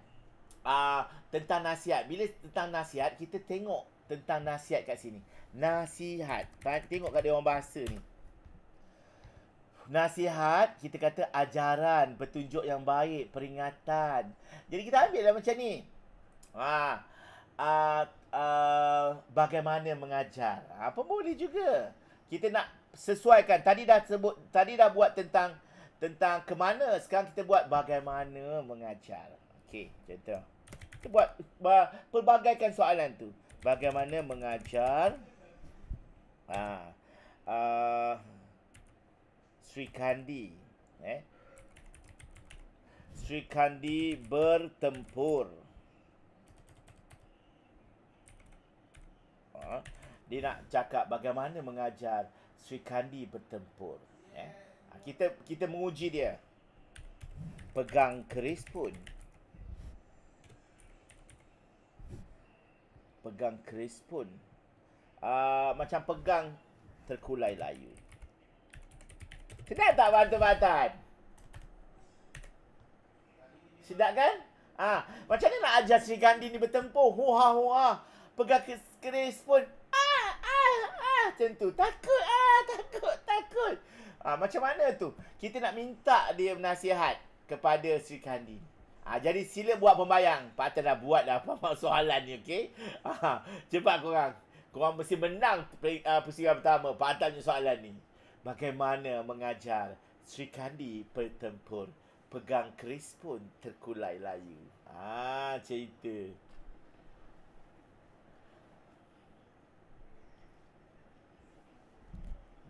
Ah, tentang nasihat. Bila tentang nasihat, kita tengok tentang nasihat kat sini. Nasihat. Tengok kat dia bahasa ni. Nasihat, kita kata ajaran, petunjuk yang baik, peringatan. Jadi kita ambil lah macam ni. Ha. Uh, uh, bagaimana mengajar. Apa ha, boleh juga. Kita nak sesuaikan. Tadi dah sebut, tadi dah buat tentang tentang ke mana. Sekarang kita buat bagaimana mengajar. Okey, contoh. Kita buat pelbagaikan soalan tu bagaimana mengajar ha, uh, Sri Kandi. Eh? Sri Kandi bertempur. Ha? Dia nak cakap bagaimana mengajar Sri Kandi bertempur. Eh? Ha, kita kita menguji dia. Pegang keris pun. pegang keris pun uh, macam pegang terkulai layu. Sedap tak bantuan-bantuan? Sedap kan? Ah, ha, macam mana nak ajar Sri Gandhi ni bertempur? Huha huha. Pegang keris pun. Ah ah ah tentu takut ah takut takut. Ah ha, macam mana tu? Kita nak minta dia nasihat kepada Sri Gandhi. Ha, jadi sila buat pembayang. Patah dah buat dah apa, -apa soalan ni, okey? Ha, cepat korang. Korang mesti menang uh, pusingan pertama. Patah ni soalan ni. Bagaimana mengajar Sri Kandi bertempur pegang keris pun terkulai layu? Ah ha, cerita.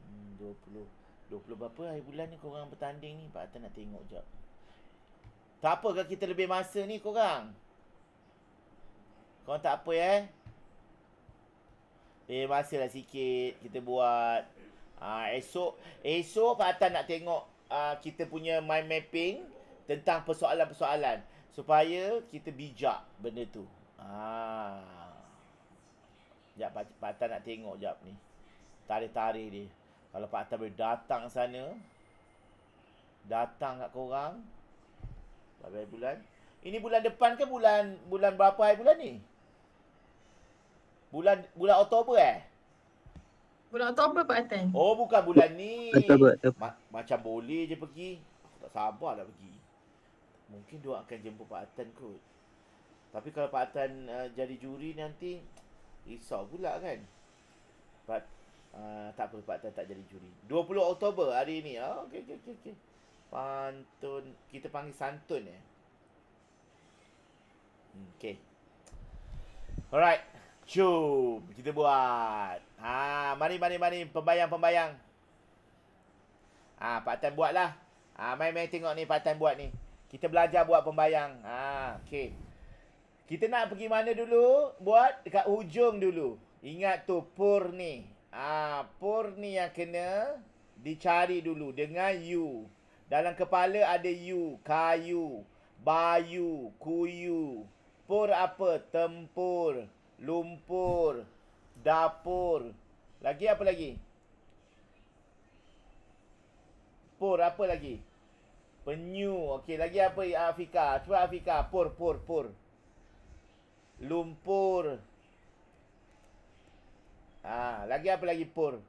Hmm, 20. 20 berapa hari bulan ni korang bertanding ni? Pak nak tengok sekejap. Apa ke kita lebih masa ni korang? Korang tak apa eh? Lebih masa lah sikit kita buat. ha, esok esok Fatan nak tengok uh, kita punya mind mapping tentang persoalan-persoalan supaya kita bijak benda tu. Ah. Ha. Jap Fatan nak tengok jap ni. Tarik-tarik dia. Kalau Fatan boleh datang sana datang kat korang Berapa bulan? Ini bulan depan ke bulan bulan berapa hari bulan ni? Bulan bulan Oktober eh? Bulan Oktober Pak Atan. Oh, bukan bulan ni. Oktober. Ma- macam boleh je pergi. Aku tak sabar pergi. Mungkin dia akan jemput Pak Atan kot. Tapi kalau Pak Atan uh, jadi juri nanti, risau pula kan? But, uh, tak apa Pak Atan tak jadi juri. 20 Oktober hari ni. Oh, ah, okay, okay, okay. okay pantun kita panggil santun ya. Okay. Alright. Jom kita buat. Ha, mari mari mari pembayang pembayang. Ha, Pak Tan buatlah. Ha, mai mai tengok ni Pak Tan buat ni. Kita belajar buat pembayang. Ha, okay. Kita nak pergi mana dulu? Buat dekat hujung dulu. Ingat tu pur ni. Ha, pur ni yang kena dicari dulu dengan you. Dalam kepala ada you, kayu, bayu, kuyu, pur apa, tempur, lumpur, dapur. Lagi apa lagi? Pur apa lagi? Penyu. Okey, lagi apa Afika? Cuba Afika. Pur, pur, pur. Lumpur. Ah, ha, lagi apa lagi pur?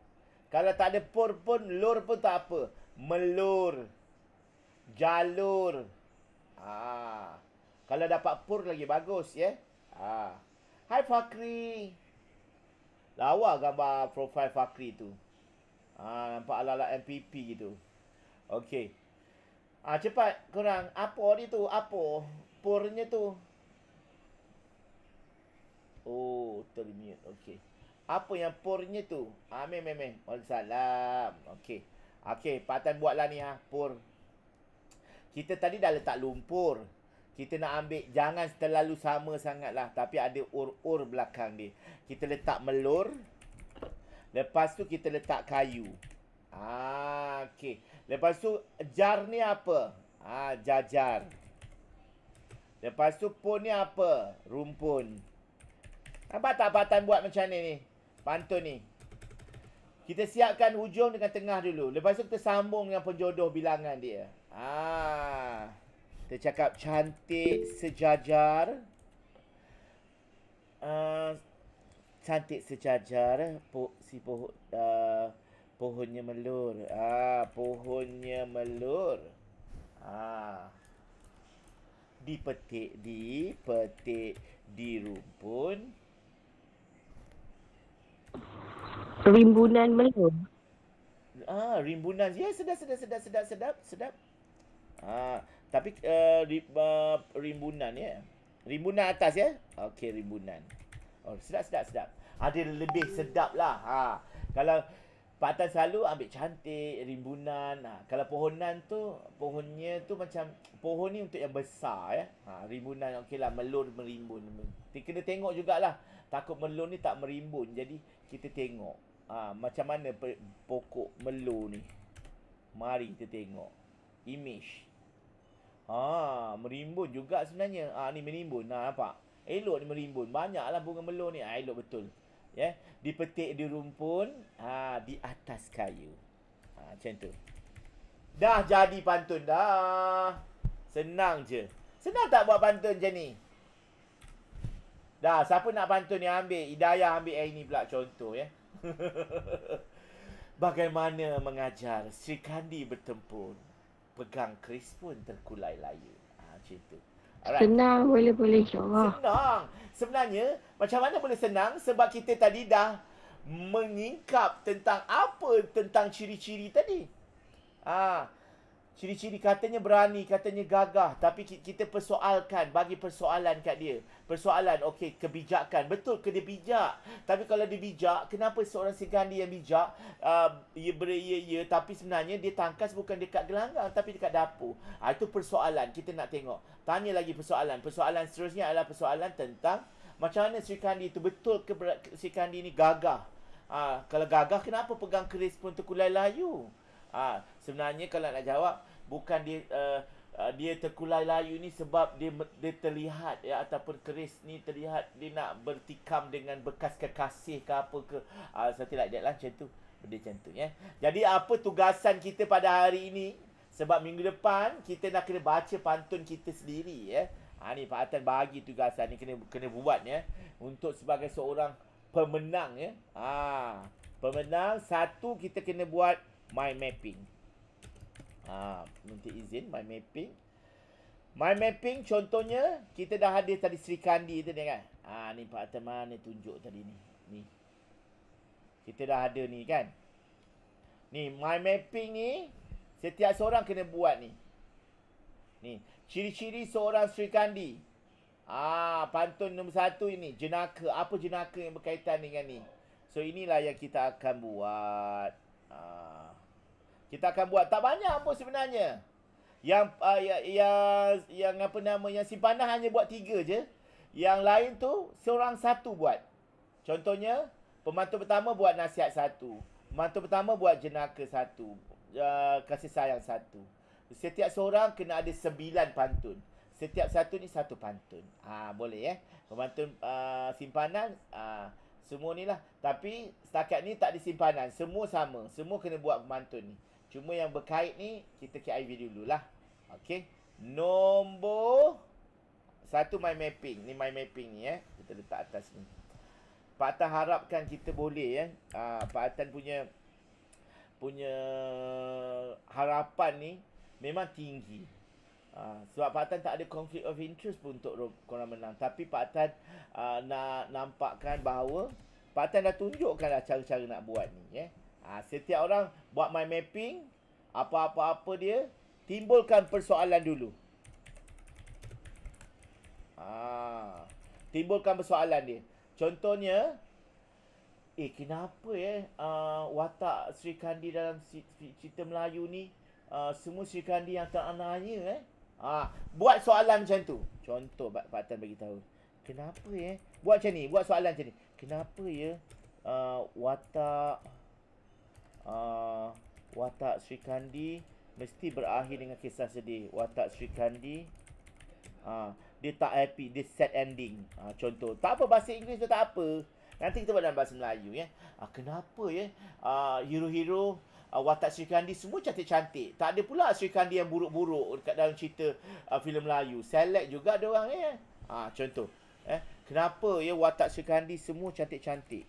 Kalau tak ada pur pun, lur pun tak apa. Melur. Melur jalur. ah, Kalau dapat pur lagi bagus ya. Yeah? ah, Hai Fakri. Lawa gambar profil Fakri tu. ah, nampak ala-ala MPP gitu. Okey. Ha, cepat kurang Apa dia tu? Apa? Purnya tu. Oh, termute. Okey. Apa yang purnya tu? Amin, amin, amin. Waalaikumsalam. Okey. Okey, patan buatlah ni ha. Pur kita tadi dah letak lumpur. Kita nak ambil jangan terlalu sama sangatlah tapi ada ur-ur belakang dia. Kita letak melur. Lepas tu kita letak kayu. Ah, okey. Lepas tu jar ni apa? Ah, jajar. Lepas tu pun ni apa? Rumpun. Nampak tak patan buat macam ni ni? Pantun ni. Kita siapkan hujung dengan tengah dulu. Lepas tu kita sambung dengan penjodoh bilangan dia. Ah, tercakap cantik sejajar. Uh, cantik sejajar po, si pohon uh, pohonnya melur. Ah, pohonnya melur. Ah. di di Dipetik, di dirumpun. Rimbunan melur. Ah, rimbunan. Ya, sedap, sedap, sedap, sedap, sedap, sedap. Ha, tapi uh, di, uh, rimbunan ya. Rimbunan atas ya. Okey rimbunan. Oh sedap sedap sedap. Ada ah, lebih sedap lah. Ha. Kalau Pak Tan selalu ambil cantik, rimbunan. Ha. Kalau pohonan tu, pohonnya tu macam, pohon ni untuk yang besar ya. Ha. Rimbunan, okey lah. Melun, merimbun. Kena tengok jugalah. Takut melun ni tak merimbun. Jadi, kita tengok. Ha. Macam mana pokok melun ni. Mari kita tengok. Image. Ha, merimbun juga sebenarnya. Ha, ni merimbun. Nah, ha, nampak? Elok ni merimbun. Banyaklah bunga melon ni. Ha, elok betul. Ya. Yeah? Dipetik di rumpun. Ha, di atas kayu. Ha, macam tu. Dah jadi pantun dah. Senang je. Senang tak buat pantun je ni? Dah, siapa nak pantun ni ambil? Hidayah ambil air ni pula contoh ya. Yeah? Bagaimana mengajar Sri Kandi bertempur? pegang kris pun terkulai layu, Ah ha, macam tu. Alright. Senang boleh boleh insyaAllah. Senang. Sebenarnya macam mana boleh senang sebab kita tadi dah mengingkap tentang apa tentang ciri-ciri tadi. Ah, ha. Ciri-ciri katanya berani, katanya gagah. Tapi kita persoalkan, bagi persoalan kat dia. Persoalan, okey, kebijakan. Betul ke dia bijak? Tapi kalau dia bijak, kenapa seorang si Sri yang bijak, uh, ia beri ia, ia, tapi sebenarnya dia tangkas bukan dekat gelanggang, tapi dekat dapur. Ha, itu persoalan, kita nak tengok. Tanya lagi persoalan. Persoalan seterusnya adalah persoalan tentang macam mana Sri Kandi itu, betul ke Sri Kandi ini gagah? Ha, kalau gagah, kenapa pegang keris pun terkulai layu? Ha, sebenarnya kalau nak jawab bukan dia uh, uh, dia terkulai layu ni sebab dia dia terlihat ya ataupun keris ni terlihat dia nak bertikam dengan bekas kekasih ke apa ke uh, saya tidak lah macam tu benda macam tu ya jadi apa tugasan kita pada hari ini sebab minggu depan kita nak kena baca pantun kita sendiri ya ha ni Pak Atan bagi tugasan ni kena kena buat ya untuk sebagai seorang pemenang ya ha pemenang satu kita kena buat mind mapping ha, minta izin my mapping my mapping contohnya kita dah hadir tadi Sri Kandi tu ni kan ha, ni Pak Ataman ni tunjuk tadi ni ni kita dah ada ni kan ni my mapping ni setiap seorang kena buat ni ni ciri-ciri seorang Sri Kandi Ah, pantun nombor satu ini jenaka. Apa jenaka yang berkaitan dengan ni? So inilah yang kita akan buat. Ah, kita akan buat tak banyak pun sebenarnya yang uh, ah, yang, yang yang apa nama yang simpanan hanya buat tiga je yang lain tu seorang satu buat contohnya pembantu pertama buat nasihat satu pembantu pertama buat jenaka satu uh, kasih sayang satu setiap seorang kena ada sembilan pantun setiap satu ni satu pantun ah ha, boleh eh pembantu uh, ah, simpanan ah uh, semua ni lah. Tapi setakat ni tak disimpanan, Semua sama. Semua kena buat pemantun ni. Cuma yang berkait ni kita dulu lah, okay? Nombor satu mind mapping. Ni mind mapping ni eh. Kita letak atas ni. Pak Atan harapkan kita boleh ya. Eh. Ah Pak Atan punya punya harapan ni memang tinggi. Uh, sebab Pak Atan tak ada conflict of interest pun untuk korang menang. Tapi Pak Atan uh, ah, nak nampakkan bahawa Pak Atan dah tunjukkan dah cara-cara nak buat ni. Eh. Uh, setiap orang buat mind mapping apa-apa-apa dia timbulkan persoalan dulu. Ah, timbulkan persoalan dia. Contohnya eh kenapa eh uh, watak Sri Kandi dalam cerita Melayu ni uh, semua Sri Kandi yang teraniaya eh? Ah, buat soalan macam tu. Contoh Pak Patan bagi tahu. Kenapa eh? Buat macam ni, buat soalan macam ni. Kenapa ya uh, watak uh, watak Sri Kandi mesti berakhir dengan kisah sedih. Watak Sri Kandi uh, dia tak happy, dia sad ending. Uh, contoh, tak apa bahasa Inggeris tu tak apa. Nanti kita buat dalam bahasa Melayu ya. Uh, kenapa ya? Uh, hero-hero uh, watak Sri Kandi semua cantik-cantik. Tak ada pula Sri Kandi yang buruk-buruk dekat dalam cerita uh, filem Melayu. Select juga dia orang ya. Uh, contoh, eh kenapa ya watak Sri Kandi semua cantik-cantik?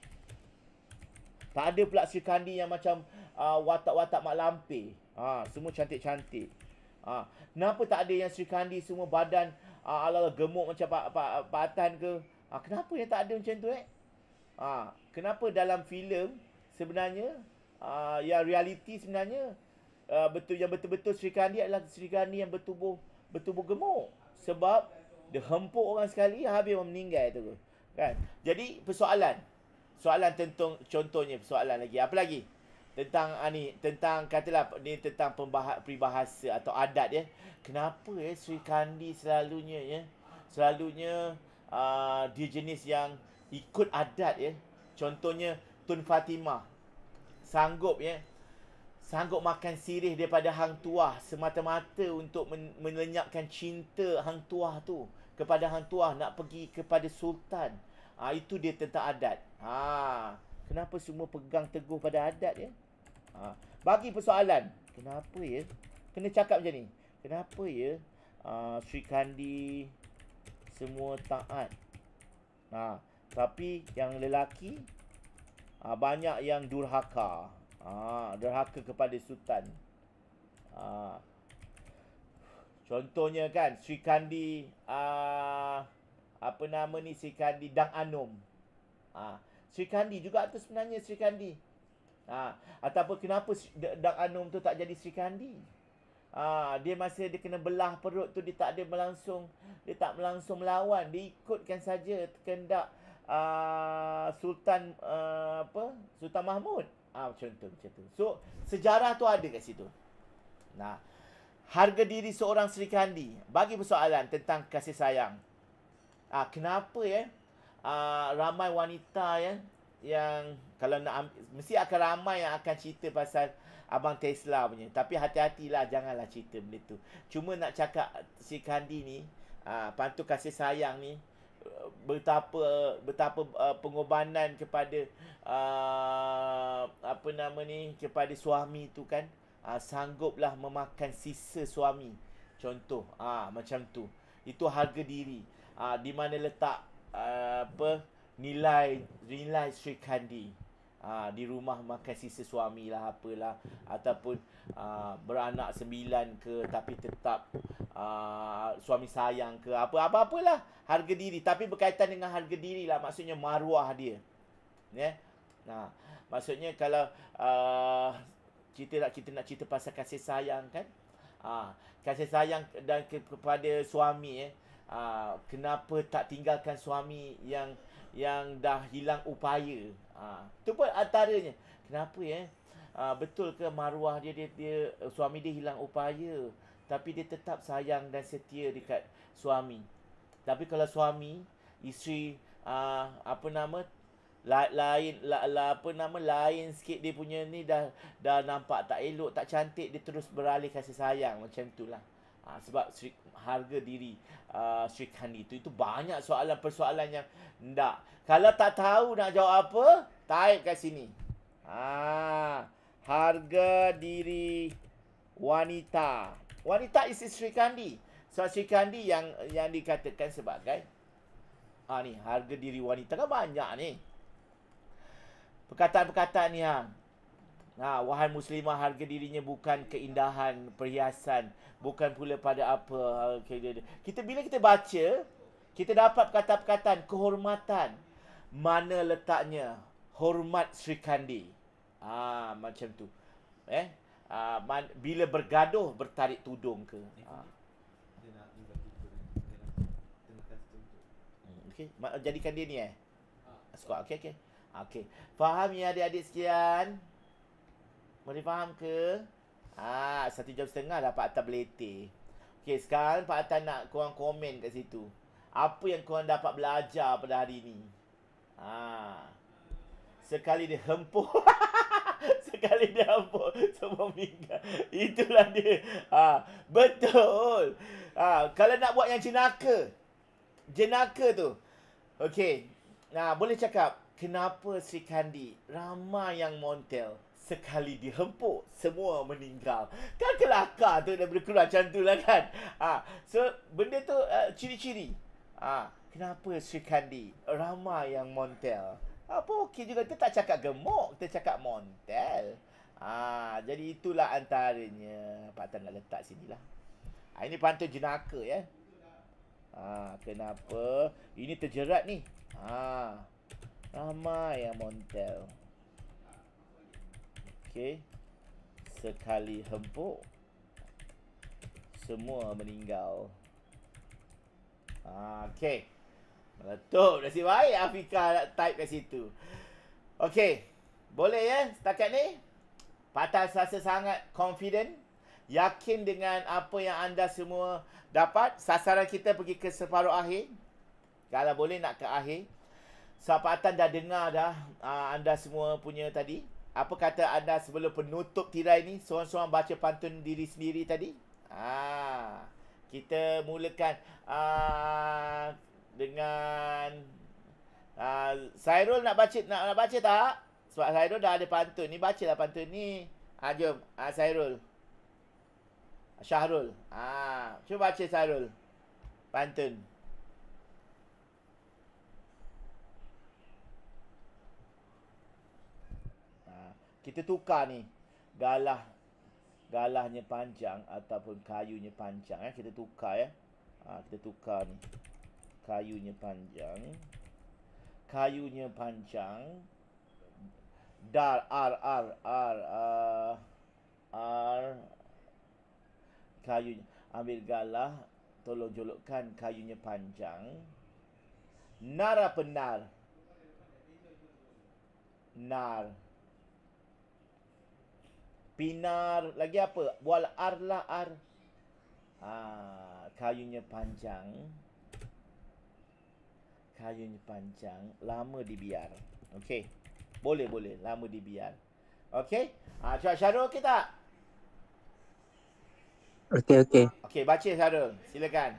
Tak ada pula Sri Kandi yang macam uh, watak-watak Mak Lampir. Ha, semua cantik-cantik. Ha, kenapa tak ada yang Sri Kandi semua badan uh, ala ala gemuk macam Pak, Pak, Pak Atan ke? Ha, kenapa yang tak ada macam tu eh? Ha, kenapa dalam filem sebenarnya uh, yang realiti sebenarnya uh, betul yang betul-betul Sri Kandi adalah Sri Kandi yang bertubuh bertubuh gemuk sebab dia hempuk orang sekali habis orang meninggal tu kan jadi persoalan soalan tentang contohnya soalan lagi apa lagi tentang ah, tentang katalah ni tentang pembahas peribahasa atau adat ya kenapa ya Sri Kandi selalunya ya selalunya ah, dia jenis yang ikut adat ya contohnya Tun Fatimah sanggup ya sanggup makan sirih daripada hang tuah semata-mata untuk men- cinta hang tuah tu kepada hang tuah nak pergi kepada sultan Ha, itu dia tentang adat. Ha, kenapa semua pegang teguh pada adat ya? Ha, bagi persoalan. Kenapa ya? Kena cakap macam ni. Kenapa ya? Ha, Sri Kandi semua taat. Ha, tapi yang lelaki ha, banyak yang durhaka. Ha, durhaka kepada sultan. Ha, contohnya kan Sri Kandi uh, apa nama ni Sri Kandi Dang Anum. Ha. Sri Kandi juga tu sebenarnya Sri Kandi. Ha. Ataupun kenapa Dang Anum tu tak jadi Sri Kandi. Ha. Dia masih dia kena belah perut tu dia tak ada melangsung. Dia tak melangsung melawan. Dia ikutkan saja kehendak uh, Sultan uh, apa Sultan Mahmud. Ha, macam tu, macam tu. So, sejarah tu ada kat situ. Nah, harga diri seorang Sri Kandi bagi persoalan tentang kasih sayang. Ah kenapa eh? Ah ramai wanita ya yang kalau nak mesti akan ramai yang akan cerita pasal abang Tesla punya. Tapi hati-hatilah janganlah cerita benda tu. Cuma nak cakap si Kandi ni ah pantu kasih sayang ni betapa betapa uh, ah, pengorbanan kepada uh, apa nama ni kepada suami tu kan uh, sangguplah memakan sisa suami contoh ah uh, macam tu itu harga diri uh, di mana letak uh, apa nilai nilai Sri Kandi uh, di rumah makan sisa suami lah apalah ataupun uh, beranak sembilan ke tapi tetap uh, suami sayang ke apa apa-apalah harga diri tapi berkaitan dengan harga diri lah maksudnya maruah dia ya yeah? nah maksudnya kalau uh, cerita nak kita nak cerita pasal kasih sayang kan ah uh, kasih sayang dan ke- kepada suami eh Ah, kenapa tak tinggalkan suami yang yang dah hilang upaya. Ah, tu pun antaranya. Kenapa ya? Eh? Ah, betul ke maruah dia, dia dia eh, suami dia hilang upaya tapi dia tetap sayang dan setia dekat suami. Tapi kalau suami, isteri ah, apa nama lain lain la, la, apa nama lain sikit dia punya ni dah dah nampak tak elok, tak cantik, dia terus beralih kasih sayang macam itulah. Ha, sebab Sri, harga diri uh, Sri Kandi itu, itu banyak soalan persoalan yang tidak. Kalau tak tahu nak jawab apa, type kat sini. Ha, harga diri wanita. Wanita isi Sri Kandi. So Sri Kandi yang, yang dikatakan sebagai ha, ni, harga diri wanita kan banyak ni. Perkataan-perkataan yang Nah, ha, wahai muslimah harga dirinya bukan keindahan perhiasan, bukan pula pada apa ha, kita bila kita baca, kita dapat perkataan-perkataan kehormatan mana letaknya hormat Sri Kandi. Ah macam tu. Eh? Ah, man, bila bergaduh bertarik tudung ke? Ah. Okay. Jadikan dia ni eh? Squad. Okay, okay. Okay. Faham ya adik-adik sekian? Boleh faham ke? Ah, satu jam setengah dah Pak Atan beletir. Okey, sekarang Pak Atan nak korang komen kat situ. Apa yang korang dapat belajar pada hari ni? Ah. Sekali dia hempuh. Sekali dia hempuh. Semua minggu. Itulah dia. Ah, betul. Ah, kalau nak buat yang jenaka. Jenaka tu. Okey. Nah, boleh cakap. Kenapa Sri Kandi ramai yang montel? sekali dihempuk semua meninggal kan kelakar tu daripada keluar macam tu lah kan ha. so benda tu uh, ciri-ciri ha. kenapa Sri Kandi ramai yang montel apa ha, okey juga kita tak cakap gemuk kita cakap montel ha. jadi itulah antaranya patan nak letak sini lah ha, ini pantun jenaka ya ha, kenapa ini terjerat ni ha. ramai yang montel okey sekali hempuk semua meninggal okey meletup nasib baik Afika nak type kat situ okey boleh ya setakat ni patah rasa sangat confident yakin dengan apa yang anda semua dapat sasaran kita pergi ke separuh akhir kalau boleh nak ke akhir Sahabatan dah dengar dah ah, anda semua punya tadi apa kata anda sebelum penutup tirai ni seorang-seorang baca pantun diri sendiri tadi? Ah, kita mulakan ah, dengan ah, Sairul nak baca nak, nak baca tak? Sebab Sairul dah ada pantun ni, lah pantun ni. Ah, jom, ah, Sairul. Ah, Syahrul. Ah, cuba baca Syairul Pantun. kita tukar ni galah galahnya panjang ataupun kayunya panjang eh kita tukar ya. Ha, kita tukar ni. Kayunya panjang. Kayunya panjang. Dar ar ar ar uh, ar kayunya ambil galah tolong jolokkan kayunya panjang. Nara penar. Nar. nar pinar lagi apa wal arla ar ha, kayunya panjang kayunya panjang lama dibiar okey boleh boleh lama dibiar okey ah ha, syarul kita okey okey okey baca syarul silakan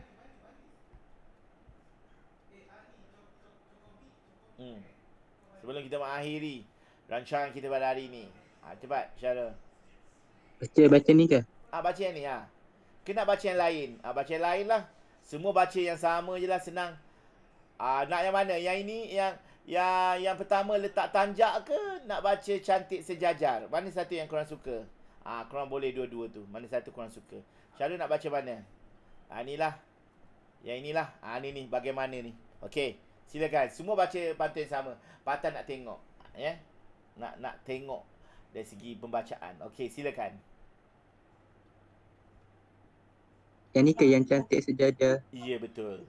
hmm. sebelum kita mengakhiri rancangan kita pada hari ini ha, cepat syarul Baca baca ni ke? Ah baca yang ni ah. Kena baca yang lain. Ah baca yang lain lah. Semua baca yang sama je lah senang. Ah nak yang mana? Yang ini yang yang yang pertama letak tanjak ke nak baca cantik sejajar? Mana satu yang korang suka? Ah korang boleh dua-dua tu. Mana satu korang suka? Cara nak baca mana? Ah inilah. Yang inilah. Ah ni ni bagaimana ni? Okey. Silakan semua baca pantai yang sama. Patan nak tengok. Ya. Yeah? Nak nak tengok dari segi pembacaan. Okey, silakan. Yang ni ke yang cantik sejajar. Ya yeah, betul.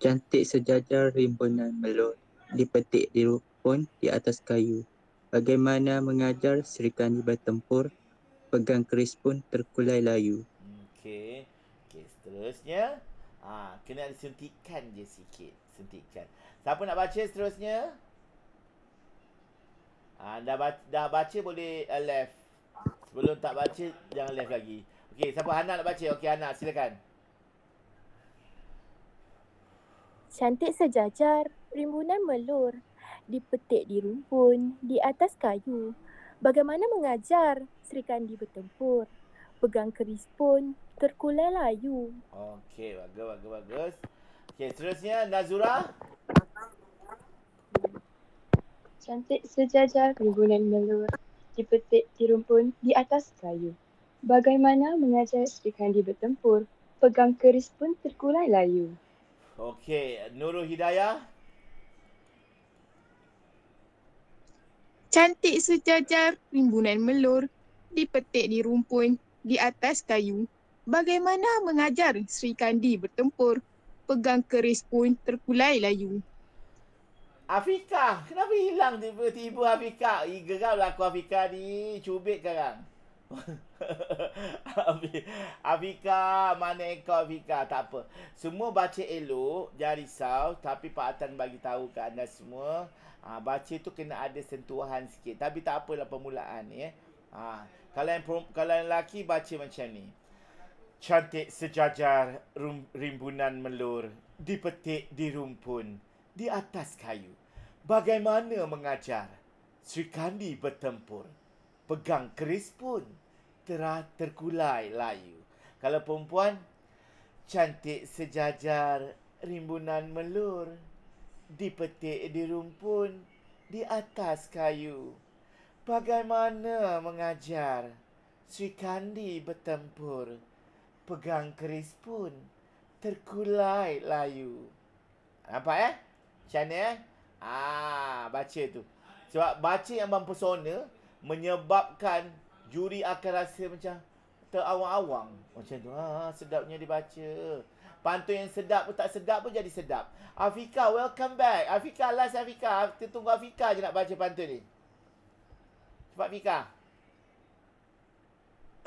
Cantik sejajar rimbunan melon dipetik di rumpun di atas kayu. Bagaimana mengajar Sri Kandi bertempur pegang keris pun terkulai layu. Okey. Okey, seterusnya. Ha, kena ada suntikan je sikit. Suntikan. Siapa nak baca seterusnya? Ha, dah, baca, dah baca boleh uh, left. Belum tak baca, jangan left lagi. Okey, siapa Hana nak baca? Okey, Hana silakan. Cantik sejajar, rimbunan melur. Dipetik di rumpun, di atas kayu. Bagaimana mengajar Sri Kandi bertempur? Pegang keris pun, terkulai layu. Okey, bagus, bagus, bagus. Okey, seterusnya Nazura. Cantik sejajar, rimbunan melur dipetik di pun di atas kayu. Bagaimana mengajar Sri Kandi bertempur, pegang keris pun terkulai layu. Okey, Nurul Hidayah. Cantik sejajar rimbunan melur, dipetik di rumpun, di atas kayu. Bagaimana mengajar Sri Kandi bertempur, pegang keris pun terkulai layu. Afika, kenapa hilang tiba-tiba Afika? Ih, geramlah aku Afika ni. Cubit sekarang. Afika, mana kau Afika? Tak apa. Semua baca elok, jangan risau. Tapi Pak Atan bagi tahu ke anda semua. Ha, baca tu kena ada sentuhan sikit. Tapi tak apalah permulaan ya. Ha, kalau yang kalau yang lelaki baca macam ni. Cantik sejajar rimbunan melur. Dipetik di rumpun di atas kayu. Bagaimana mengajar? Sri Kandi bertempur. Pegang keris pun terah terkulai layu. Kalau perempuan, cantik sejajar rimbunan melur. Dipetik di rumpun di atas kayu. Bagaimana mengajar? Sri Kandi bertempur. Pegang keris pun terkulai layu. Nampak ya? Eh? channel eh. Ah, baca tu. Sebab baca yang abang persona menyebabkan juri akan rasa macam terawang-awang. Macam tu. Ah, sedapnya dibaca. Pantun yang sedap pun tak sedap pun jadi sedap. Afika, welcome back. Afika, last Afika. Kita tunggu Afika je nak baca pantun ni. Cepat Afika.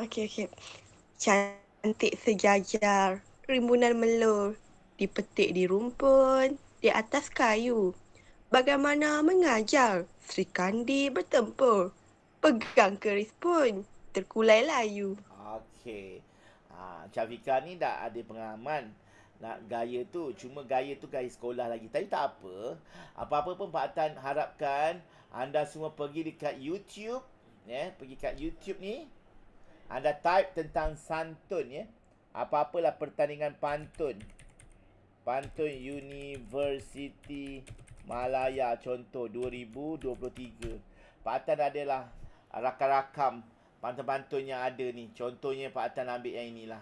Okey, okey. Cantik sejajar. Rimbunan melur. Dipetik di rumpun di atas kayu. Bagaimana mengajar? Sri Kandi bertempur. Pegang keris pun. Terkulai layu. Okey. Ha, ah, Cavika ni dah ada pengalaman nak gaya tu. Cuma gaya tu gaya sekolah lagi. Tapi tak apa. Apa-apa pun Pak Tan harapkan anda semua pergi dekat YouTube. Ya, yeah, pergi kat YouTube ni. Anda type tentang santun ya. Yeah. Apa-apalah pertandingan pantun. Pantun University Malaya contoh 2023. Pak Atan adalah rakam-rakam pantun-pantun yang ada ni. Contohnya Pak Atan ambil yang inilah.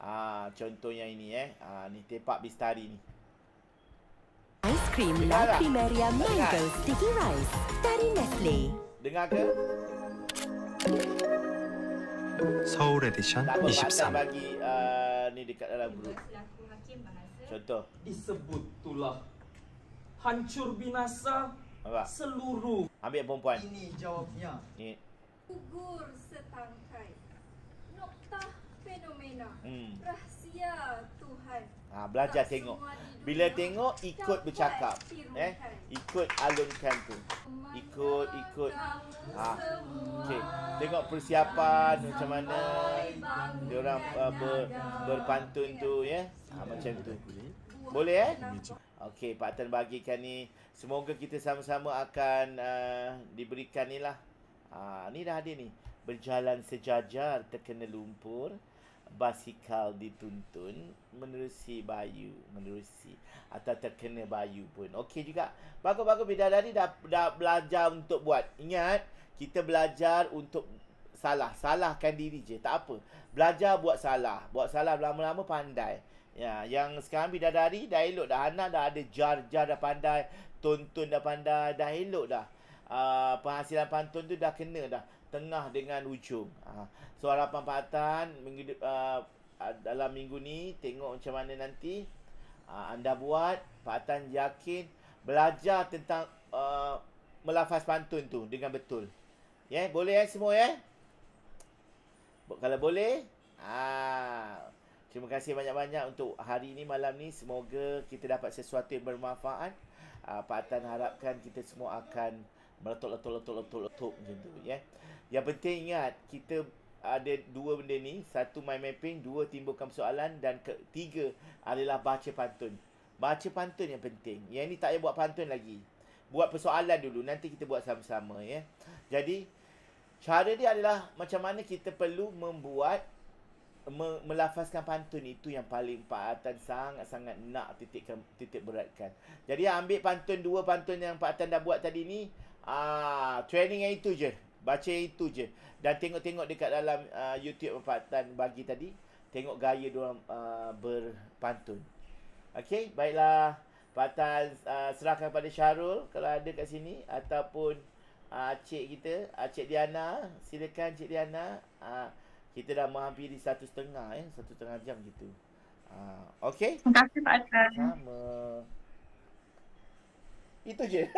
Ah, contohnya ini eh. Ah, ni tepak bistari ni. Ice cream Lucky Maria Mango Sticky Rice dari Nestle. Dengar ke? Seoul Edition 23. Tak ah, dekat dalam grup. Selaku Hakim Bahari. Contoh Disebut tulah Hancur binasa Apa? Seluruh Ambil perempuan Ini jawabnya Ini Ugur setangkai Nokta fenomena hmm. Rahsia Tuhan Ha, belajar tengok. Bila tengok, ikut bercakap. Eh, ikut alunkan tu. Ikut, ikut. Ha, okay. Tengok persiapan macam mana. Dia orang uh, ber, berpantun tu, ya. Yeah? Ha, macam tu. Boleh, eh? Okey, Pak Tan bagikan ni. Semoga kita sama-sama akan uh, diberikan ni lah. Ha, ni dah ada ni. Berjalan sejajar terkena lumpur basikal dituntun menerusi bayu menerusi atau terkena bayu pun okey juga bagus-bagus bidadari dah dah belajar untuk buat ingat kita belajar untuk salah salahkan diri je tak apa belajar buat salah buat salah lama-lama pandai ya yang sekarang bidadari dah elok dah anak dah ada jar-jar dah pandai tuntun dah pandai dah elok dah Uh, penghasilan pantun tu dah kena dah tengah dengan ujung. Ha. So harapan Pak Atan dalam minggu ni tengok macam mana nanti uh, anda buat. Pak Atan yakin belajar tentang uh, melafaz pantun tu dengan betul. Ya, yeah, boleh eh semua ya? Yeah? Kalau boleh, ah Terima kasih banyak-banyak untuk hari ini, malam ni. Semoga kita dapat sesuatu yang bermanfaat. Uh, ha, Pak Atan harapkan kita semua akan meletup-letup-letup-letup macam tu. Ya. Yeah? Yang penting ingat kita ada dua benda ni, satu mind mapping, dua timbulkan persoalan dan ketiga adalah baca pantun. Baca pantun yang penting. Yang ni tak payah buat pantun lagi. Buat persoalan dulu, nanti kita buat sama-sama ya. Jadi cara dia adalah macam mana kita perlu membuat me- melafazkan pantun itu yang paling Pak Atan sangat-sangat nak titikkan, titik beratkan. Jadi ambil pantun dua pantun yang Pak Atan dah buat tadi ni, ah training yang itu je. Baca itu je Dan tengok-tengok dekat dalam uh, YouTube Empatan bagi tadi Tengok gaya diorang uh, berpantun Okay, baiklah Patan uh, serahkan pada Syarul Kalau ada kat sini Ataupun uh, Cik kita uh, Cik Diana Silakan Cik Diana uh, Kita dah menghampiri satu setengah eh. Satu setengah jam gitu uh, Okay Terima kasih Pak Sama Itu je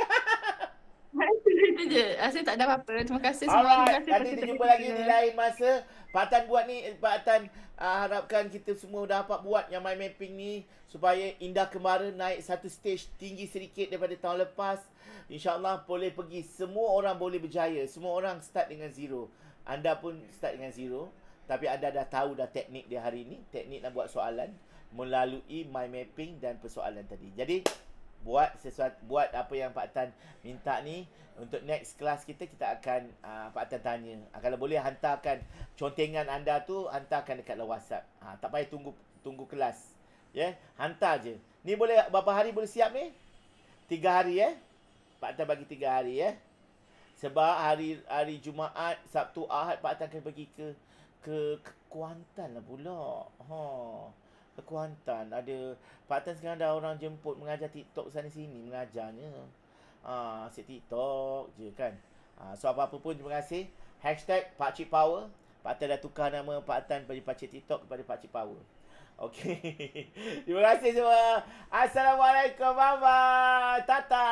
je. Rasa tak ada apa-apa. Terima kasih semua. terima kasih. Nanti kita jumpa lagi di lain masa. Patan buat ni. Eh, patan uh, harapkan kita semua dapat buat yang mind mapping ni. Supaya Indah Kemara naik satu stage tinggi sedikit daripada tahun lepas. InsyaAllah boleh pergi. Semua orang boleh berjaya. Semua orang start dengan zero. Anda pun start dengan zero. Tapi anda dah tahu dah teknik dia hari ini Teknik nak buat soalan. Melalui my mapping dan persoalan tadi. Jadi buat sesuatu buat apa yang Pak Tan minta ni untuk next kelas kita kita akan uh, Pak Tan tanya uh, kalau boleh hantarkan contengan anda tu hantarkan dekat WhatsApp uh, tak payah tunggu tunggu kelas ya yeah? hantar aje. ni boleh berapa hari boleh siap ni Tiga hari eh Pak Tan bagi tiga hari eh sebab hari hari Jumaat Sabtu Ahad Pak Tan akan pergi ke ke, ke Kuantan lah pula ha huh. Kuantan ada part sekarang ada orang jemput mengajar TikTok sana sini mengajarnya. Ah, ha, asyik TikTok je kan. ha, so apa-apa pun terima kasih. Hashtag Pakcik Power. Pakcik dah tukar nama Pakcik dari Pakcik TikTok kepada Pakcik Power. Okay. terima kasih semua. Assalamualaikum. Bye-bye. Tata.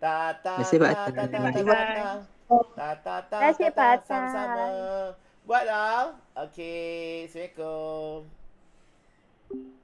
Tata. Terima kasih Pakcik. Tata. Tata. Tata. Tata. Tata. Tata. Tata. Okay, Assalamualaikum.